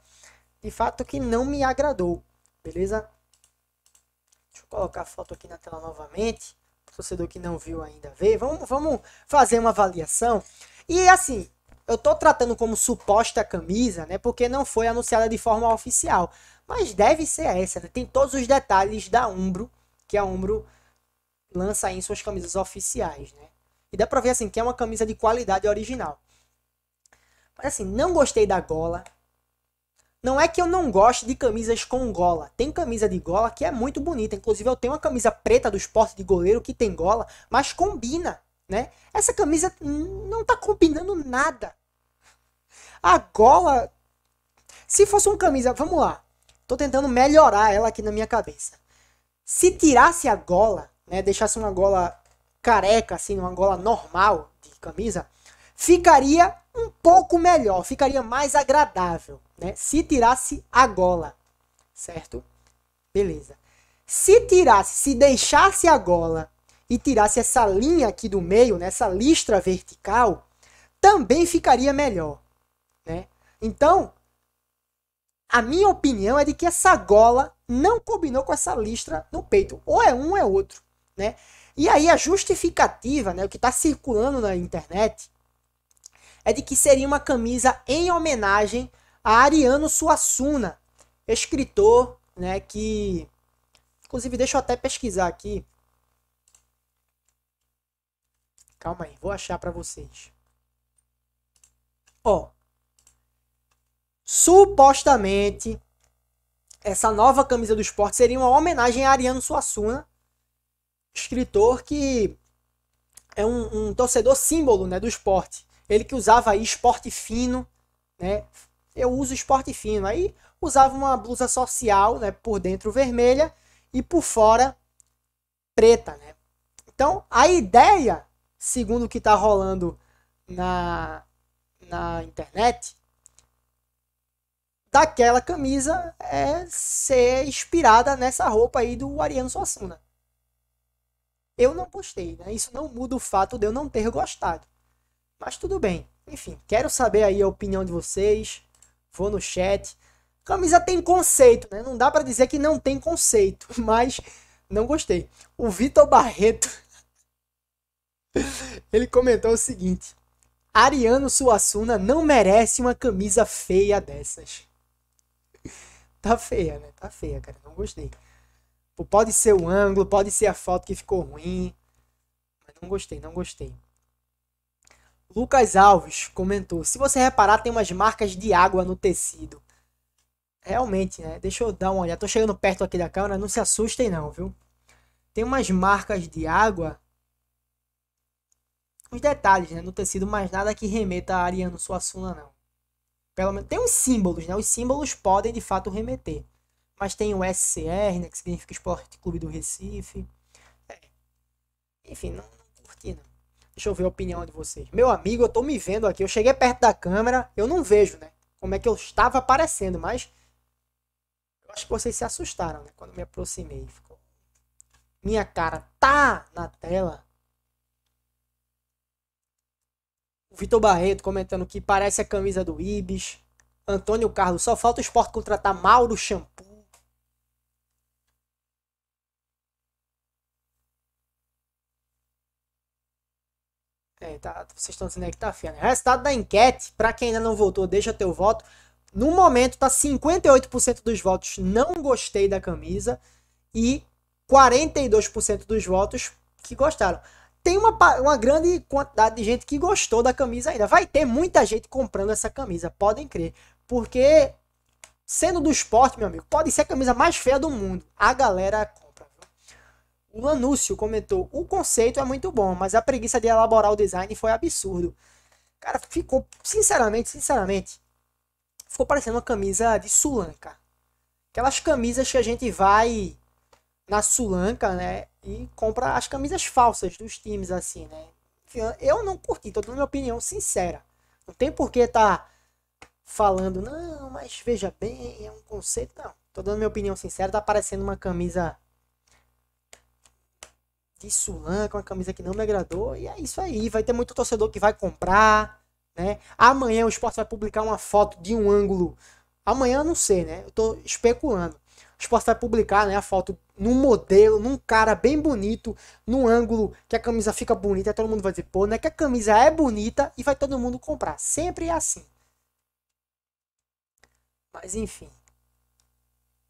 de fato que não me agradou, beleza? Deixa eu colocar a foto aqui na tela novamente torcedor que não viu ainda ver, vamos, vamos fazer uma avaliação. E assim, eu tô tratando como suposta camisa, né? Porque não foi anunciada de forma oficial. Mas deve ser essa, né? Tem todos os detalhes da Umbro, que a Umbro lança em suas camisas oficiais, né? E dá pra ver assim que é uma camisa de qualidade original. Mas assim, não gostei da gola, não é que eu não goste de camisas com gola. Tem camisa de gola que é muito bonita. Inclusive, eu tenho uma camisa preta do esporte de goleiro que tem gola, mas combina, né? Essa camisa não tá combinando nada. A gola. Se fosse uma camisa. Vamos lá. Tô tentando melhorar ela aqui na minha cabeça. Se tirasse a gola, né? Deixasse uma gola careca, assim, uma gola normal de camisa, ficaria um pouco melhor, ficaria mais agradável, né? Se tirasse a gola, certo? Beleza. Se tirasse, se deixasse a gola e tirasse essa linha aqui do meio, nessa né? listra vertical, também ficaria melhor, né? Então, a minha opinião é de que essa gola não combinou com essa listra no peito. Ou é um ou é outro, né? E aí a justificativa, né, o que está circulando na internet, é de que seria uma camisa em homenagem a Ariano Suassuna, escritor, né, que inclusive deixa eu até pesquisar aqui. Calma aí, vou achar para vocês. Ó. Supostamente essa nova camisa do esporte seria uma homenagem a Ariano Suassuna, escritor que é um, um torcedor símbolo né, do esporte. Ele que usava aí esporte fino, né? Eu uso esporte fino. Aí usava uma blusa social, né? Por dentro vermelha e por fora preta, né? Então, a ideia, segundo o que está rolando na, na internet, daquela camisa é ser inspirada nessa roupa aí do Ariano Suassuna. Eu não gostei, né? Isso não muda o fato de eu não ter gostado. Mas tudo bem. Enfim, quero saber aí a opinião de vocês. Vou no chat. Camisa tem conceito, né? Não dá para dizer que não tem conceito, mas não gostei. O Vitor Barreto ele comentou o seguinte: Ariano Suassuna não merece uma camisa feia dessas. Tá feia, né? Tá feia, cara. Não gostei. Pode ser o ângulo, pode ser a foto que ficou ruim. Mas não gostei, não gostei. Lucas Alves comentou: se você reparar, tem umas marcas de água no tecido. Realmente, né? Deixa eu dar uma olhada. Tô chegando perto aqui da câmera, não se assustem não, viu? Tem umas marcas de água. Uns detalhes, né? No tecido, mas nada que remeta a Ariano Suassuna, não. Pelo menos tem uns símbolos, né? Os símbolos podem de fato remeter. Mas tem o SCR, né? Que significa Esporte Clube do Recife. É. Enfim, não, Deixa eu ver a opinião de vocês. Meu amigo, eu tô me vendo aqui. Eu cheguei perto da câmera, eu não vejo, né? Como é que eu estava aparecendo, mas. Eu acho que vocês se assustaram, né? Quando me aproximei. Ficou... Minha cara tá na tela. O Vitor Barreto comentando que parece a camisa do Ibis. Antônio Carlos, só falta o esporte contratar Mauro Shampoo. Tá, vocês estão dizendo aí que tá feio, né? Resultado da enquete, para quem ainda não votou, deixa teu voto. No momento, tá 58% dos votos não gostei da camisa e 42% dos votos que gostaram. Tem uma, uma grande quantidade de gente que gostou da camisa ainda. Vai ter muita gente comprando essa camisa, podem crer. Porque, sendo do esporte, meu amigo, pode ser a camisa mais feia do mundo. A galera o Lanúcio comentou: o conceito é muito bom, mas a preguiça de elaborar o design foi absurdo. Cara, ficou, sinceramente, sinceramente, ficou parecendo uma camisa de Sulanca. Aquelas camisas que a gente vai na Sulanca, né? E compra as camisas falsas dos times, assim, né? Eu não curti, tô dando minha opinião sincera. Não tem por que tá falando, não, mas veja bem, é um conceito. Não, tô dando minha opinião sincera, tá parecendo uma camisa de Sulan, com uma camisa que não me agradou. E é isso aí. Vai ter muito torcedor que vai comprar. Né? Amanhã o esporte vai publicar uma foto de um ângulo. Amanhã eu não sei, né? Eu tô especulando. O esporte vai publicar né, a foto num modelo, num cara bem bonito, num ângulo que a camisa fica bonita. Todo mundo vai dizer, pô, né? Que a camisa é bonita e vai todo mundo comprar. Sempre é assim. Mas enfim.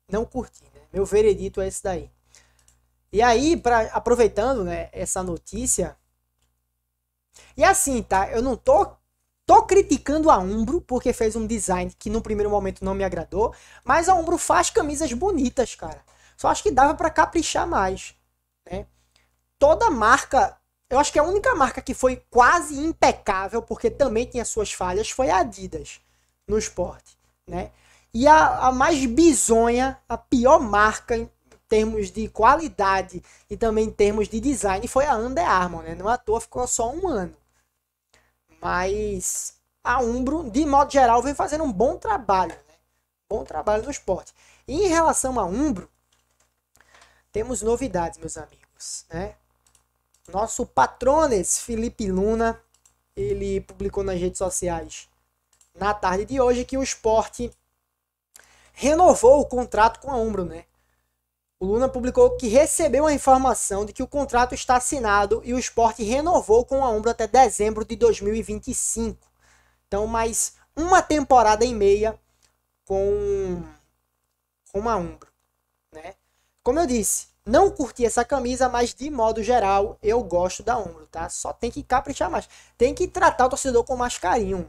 Não curti, né? Meu veredito é esse daí. E aí, pra, aproveitando né, essa notícia. E assim, tá? Eu não tô, tô criticando a Umbro, porque fez um design que no primeiro momento não me agradou. Mas a Umbro faz camisas bonitas, cara. Só acho que dava para caprichar mais. Né? Toda marca. Eu acho que a única marca que foi quase impecável, porque também tinha suas falhas, foi a Adidas no esporte. Né? E a, a mais bizonha, a pior marca termos de qualidade e também em termos de design foi a Under Armour, né? Não à toa ficou só um ano. Mas a Umbro, de modo geral, vem fazendo um bom trabalho, né? Bom trabalho no esporte. E em relação a Umbro, temos novidades, meus amigos, né? Nosso patrones Felipe Luna, ele publicou nas redes sociais na tarde de hoje que o esporte renovou o contrato com a Umbro, né? O Luna publicou que recebeu a informação de que o contrato está assinado e o esporte renovou com a Umbro até dezembro de 2025. Então, mais uma temporada e meia com, com a Umbro. Né? Como eu disse, não curti essa camisa, mas de modo geral eu gosto da Umbro, tá? Só tem que caprichar mais. Tem que tratar o torcedor com mais carinho,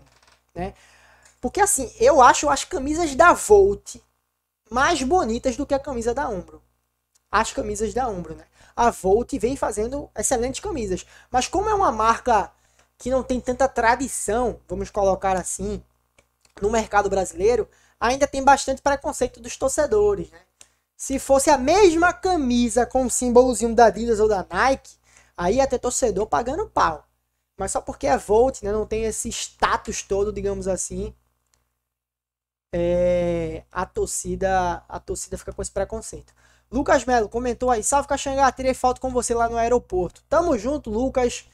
né? Porque assim, eu acho as camisas da Volt mais bonitas do que a camisa da Umbro as camisas da Umbro, né? A Volt vem fazendo excelentes camisas, mas como é uma marca que não tem tanta tradição, vamos colocar assim, no mercado brasileiro, ainda tem bastante preconceito dos torcedores, né? Se fosse a mesma camisa com o símbolozinho da Adidas ou da Nike, aí ia ter torcedor pagando pau. Mas só porque a é Volt né, não tem esse status todo, digamos assim, é, a torcida a torcida fica com esse preconceito. Lucas Melo comentou aí, salve Caxangá, tirei foto com você lá no aeroporto. Tamo junto, Lucas.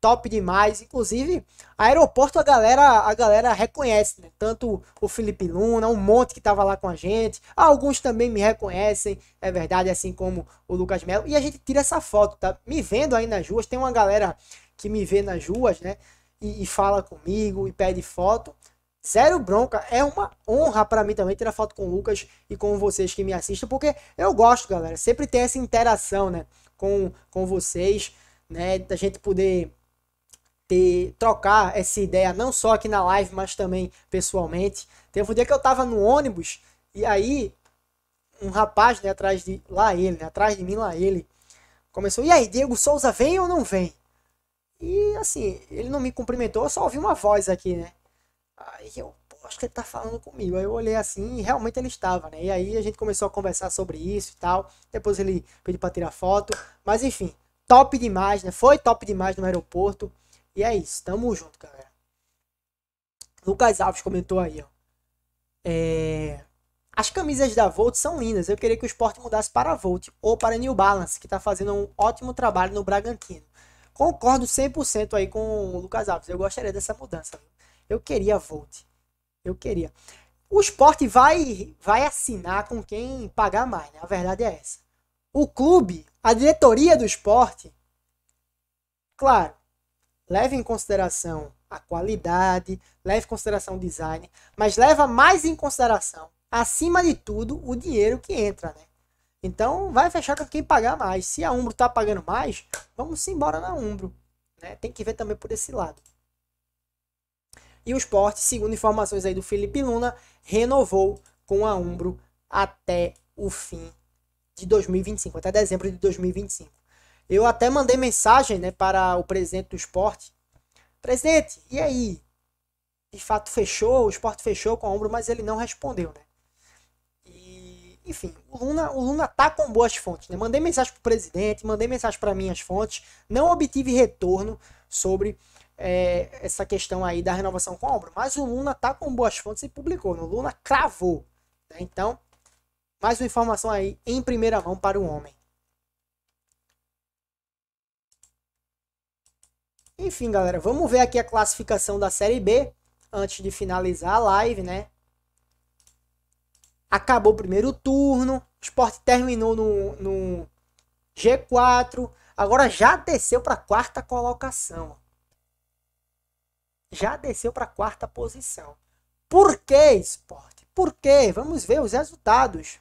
Top demais. Inclusive, aeroporto a galera, a galera reconhece, né? Tanto o Felipe Luna, um monte que tava lá com a gente. Alguns também me reconhecem, é verdade, assim como o Lucas Melo. E a gente tira essa foto, tá? Me vendo aí nas ruas, tem uma galera que me vê nas ruas, né? E, e fala comigo e pede foto. Sério, bronca, é uma honra para mim também ter a foto com o Lucas e com vocês que me assistem, porque eu gosto, galera, sempre tem essa interação, né, com, com vocês, né, da gente poder ter, trocar essa ideia, não só aqui na live, mas também pessoalmente. Teve um dia que eu tava no ônibus e aí um rapaz, né, atrás de, lá ele, né, atrás de mim, lá ele, começou, e aí, Diego Souza vem ou não vem? E assim, ele não me cumprimentou, eu só ouvi uma voz aqui, né, Aí eu, acho que ele tá falando comigo. Aí eu olhei assim e realmente ele estava, né? E aí a gente começou a conversar sobre isso e tal. Depois ele pediu pra tirar foto. Mas enfim, top demais, né? Foi top demais no aeroporto. E é isso, tamo junto, galera. Lucas Alves comentou aí, ó. É... As camisas da Volt são lindas. Eu queria que o esporte mudasse para a Volt ou para a New Balance, que está fazendo um ótimo trabalho no Bragantino. Concordo 100% aí com o Lucas Alves. Eu gostaria dessa mudança. Eu queria Volt. Eu queria. O esporte vai, vai assinar com quem pagar mais, né? A verdade é essa. O clube, a diretoria do esporte, claro, leva em consideração a qualidade, leva em consideração o design, mas leva mais em consideração, acima de tudo, o dinheiro que entra, né? Então vai fechar com quem pagar mais. Se a Umbro tá pagando mais, vamos embora na Umbro. Né? Tem que ver também por esse lado. E o esporte, segundo informações aí do Felipe Luna, renovou com a Umbro até o fim de 2025, até dezembro de 2025. Eu até mandei mensagem né, para o presidente do esporte. Presidente, e aí? De fato fechou, o esporte fechou com a Umbro, mas ele não respondeu, né? E, enfim, o Luna, o Luna tá com boas fontes, né? Mandei mensagem para o presidente, mandei mensagem para minhas fontes, não obtive retorno sobre é, essa questão aí da renovação com a obra. Mas o Luna tá com boas fontes e publicou. o Luna cravou. Né? Então, mais uma informação aí em primeira mão para o homem. Enfim, galera, vamos ver aqui a classificação da Série B antes de finalizar a live, né? Acabou o primeiro turno, o Sport terminou no, no G4, agora já desceu para a quarta colocação já desceu para a quarta posição. Por que, esporte? Por que? Vamos ver os resultados.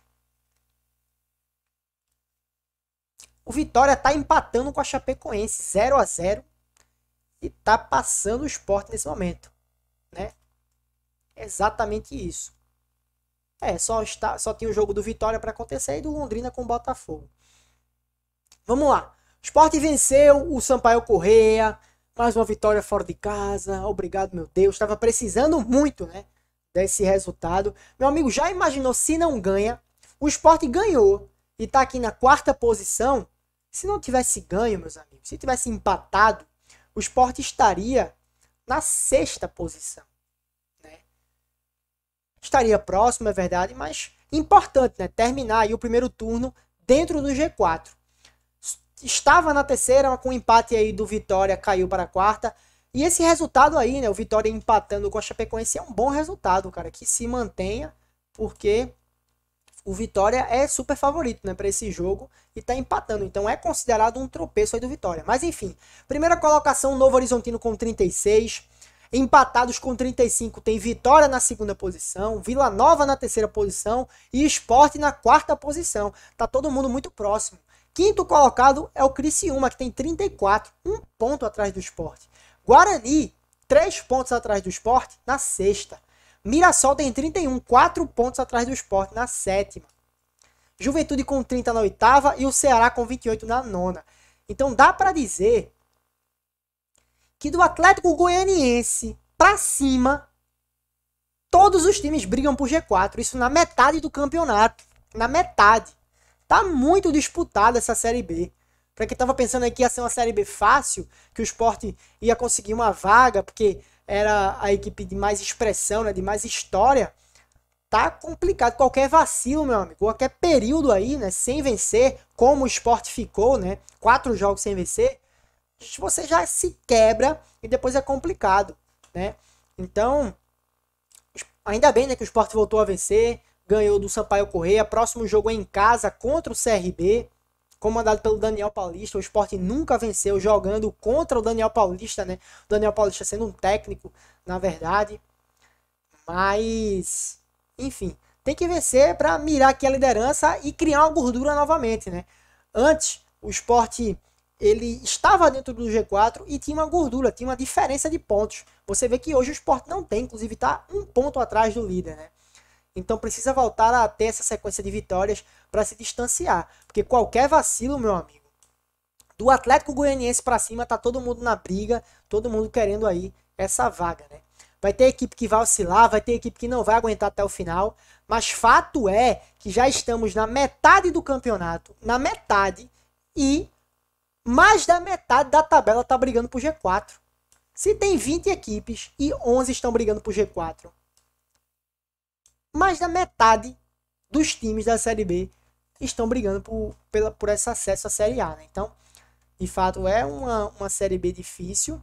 O Vitória está empatando com a Chapecoense 0 a 0 e está passando o esporte nesse momento. Né? Exatamente isso. É, só, está, só tinha o jogo do Vitória para acontecer e do Londrina com o Botafogo. Vamos lá. O Sport venceu o Sampaio Correia, mais uma vitória fora de casa. Obrigado, meu Deus. Estava precisando muito, né? Desse resultado. Meu amigo, já imaginou se não ganha? O esporte ganhou e está aqui na quarta posição. Se não tivesse ganho, meus amigos, se tivesse empatado, o esporte estaria na sexta posição. Né? Estaria próximo, é verdade, mas importante, né? Terminar o primeiro turno dentro do G4 estava na terceira, com o empate aí do Vitória, caiu para a quarta. E esse resultado aí, né? O Vitória empatando com a Chapecoense é um bom resultado, cara. Que se mantenha, porque o Vitória é super favorito, né? Para esse jogo e está empatando. Então é considerado um tropeço aí do Vitória. Mas enfim, primeira colocação, Novo Horizontino com 36. Empatados com 35 tem Vitória na segunda posição, Vila Nova na terceira posição e Esporte na quarta posição. Tá todo mundo muito próximo. Quinto colocado é o Criciúma, que tem 34, um ponto atrás do esporte. Guarani, três pontos atrás do esporte, na sexta. Mirassol tem 31, quatro pontos atrás do esporte, na sétima. Juventude com 30 na oitava e o Ceará com 28 na nona. Então dá para dizer que do Atlético Goianiense para cima, todos os times brigam por G4. Isso na metade do campeonato. Na metade. Tá muito disputada essa Série B. Para quem estava pensando que ia ser uma Série B fácil, que o esporte ia conseguir uma vaga, porque era a equipe de mais expressão, né, de mais história, tá complicado. Qualquer vacilo, meu amigo, qualquer período aí, né, sem vencer, como o esporte ficou, né, quatro jogos sem vencer, você já se quebra e depois é complicado, né? Então, ainda bem né, que o esporte voltou a vencer, ganhou do Sampaio Correia. Próximo jogo é em casa contra o CRB, comandado pelo Daniel Paulista. O esporte nunca venceu jogando contra o Daniel Paulista, né? O Daniel Paulista sendo um técnico, na verdade. Mas, enfim, tem que vencer para mirar aqui a liderança e criar uma gordura novamente, né? Antes, o esporte ele estava dentro do G4 e tinha uma gordura, tinha uma diferença de pontos. Você vê que hoje o esporte não tem, inclusive está um ponto atrás do líder, né? Então precisa voltar a ter essa sequência de vitórias para se distanciar. Porque qualquer vacilo, meu amigo, do Atlético Goianiense para cima, tá todo mundo na briga, todo mundo querendo aí essa vaga, né? Vai ter equipe que vai oscilar, vai ter equipe que não vai aguentar até o final, mas fato é que já estamos na metade do campeonato, na metade e mais da metade da tabela tá brigando por G4. Se tem 20 equipes e 11 estão brigando por G4, mais da metade dos times da Série B estão brigando por, pela, por esse acesso à Série A. Né? Então, de fato, é uma, uma Série B difícil.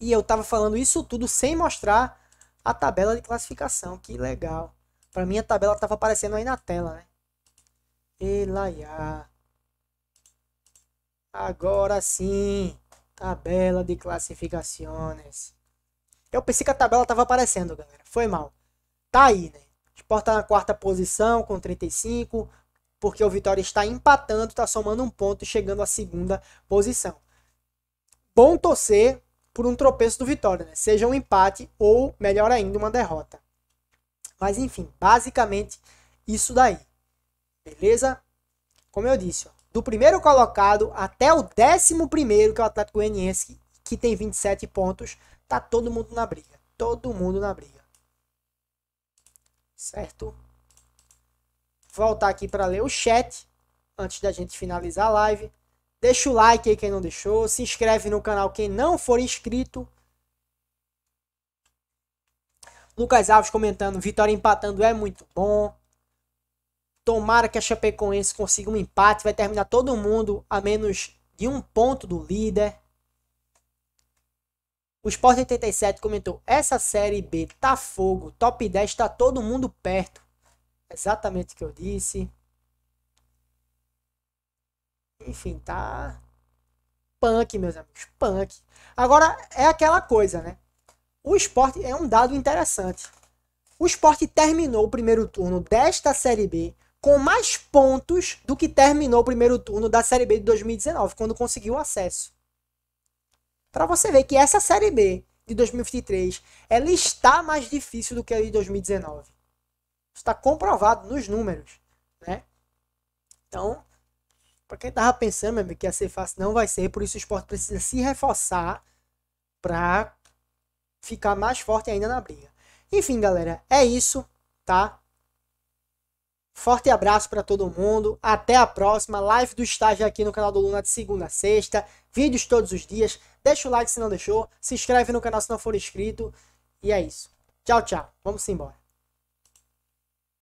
E eu estava falando isso tudo sem mostrar a tabela de classificação. Que legal. Para mim, a tabela estava aparecendo aí na tela. Né? Elaiá. Agora sim. Tabela de classificações. Eu pensei que a tabela estava aparecendo, galera. Foi mal tá aí, né? Sport tá na quarta posição com 35, porque o Vitória está empatando, está somando um ponto e chegando à segunda posição. Bom torcer por um tropeço do Vitória, né? seja um empate ou, melhor ainda, uma derrota. Mas enfim, basicamente isso daí. Beleza? Como eu disse, ó, do primeiro colocado até o décimo primeiro, que é o Atlético Goianiense, que tem 27 pontos, tá todo mundo na briga. Todo mundo na briga certo? Voltar aqui para ler o chat antes da gente finalizar a live. Deixa o like aí quem não deixou, se inscreve no canal quem não for inscrito. Lucas Alves comentando, vitória empatando é muito bom. Tomara que a Chapecoense consiga um empate, vai terminar todo mundo a menos de um ponto do líder. O Sport 87 comentou: essa série B tá fogo, top 10 tá todo mundo perto. Exatamente o que eu disse. Enfim, tá punk, meus amigos, punk. Agora é aquela coisa, né? O esporte é um dado interessante. O esporte terminou o primeiro turno desta Série B com mais pontos do que terminou o primeiro turno da Série B de 2019, quando conseguiu acesso. Para você ver que essa Série B de 2023, ela está mais difícil do que a de 2019. Está comprovado nos números, né? Então, para quem tava pensando, mesmo que ia ser fácil, não vai ser. Por isso o esporte precisa se reforçar para ficar mais forte ainda na briga. Enfim, galera, é isso, tá? Forte abraço para todo mundo. Até a próxima. Live do estágio aqui no canal do Luna de segunda a sexta. Vídeos todos os dias. Deixa o like se não deixou. Se inscreve no canal se não for inscrito. E é isso. Tchau, tchau. Vamos embora.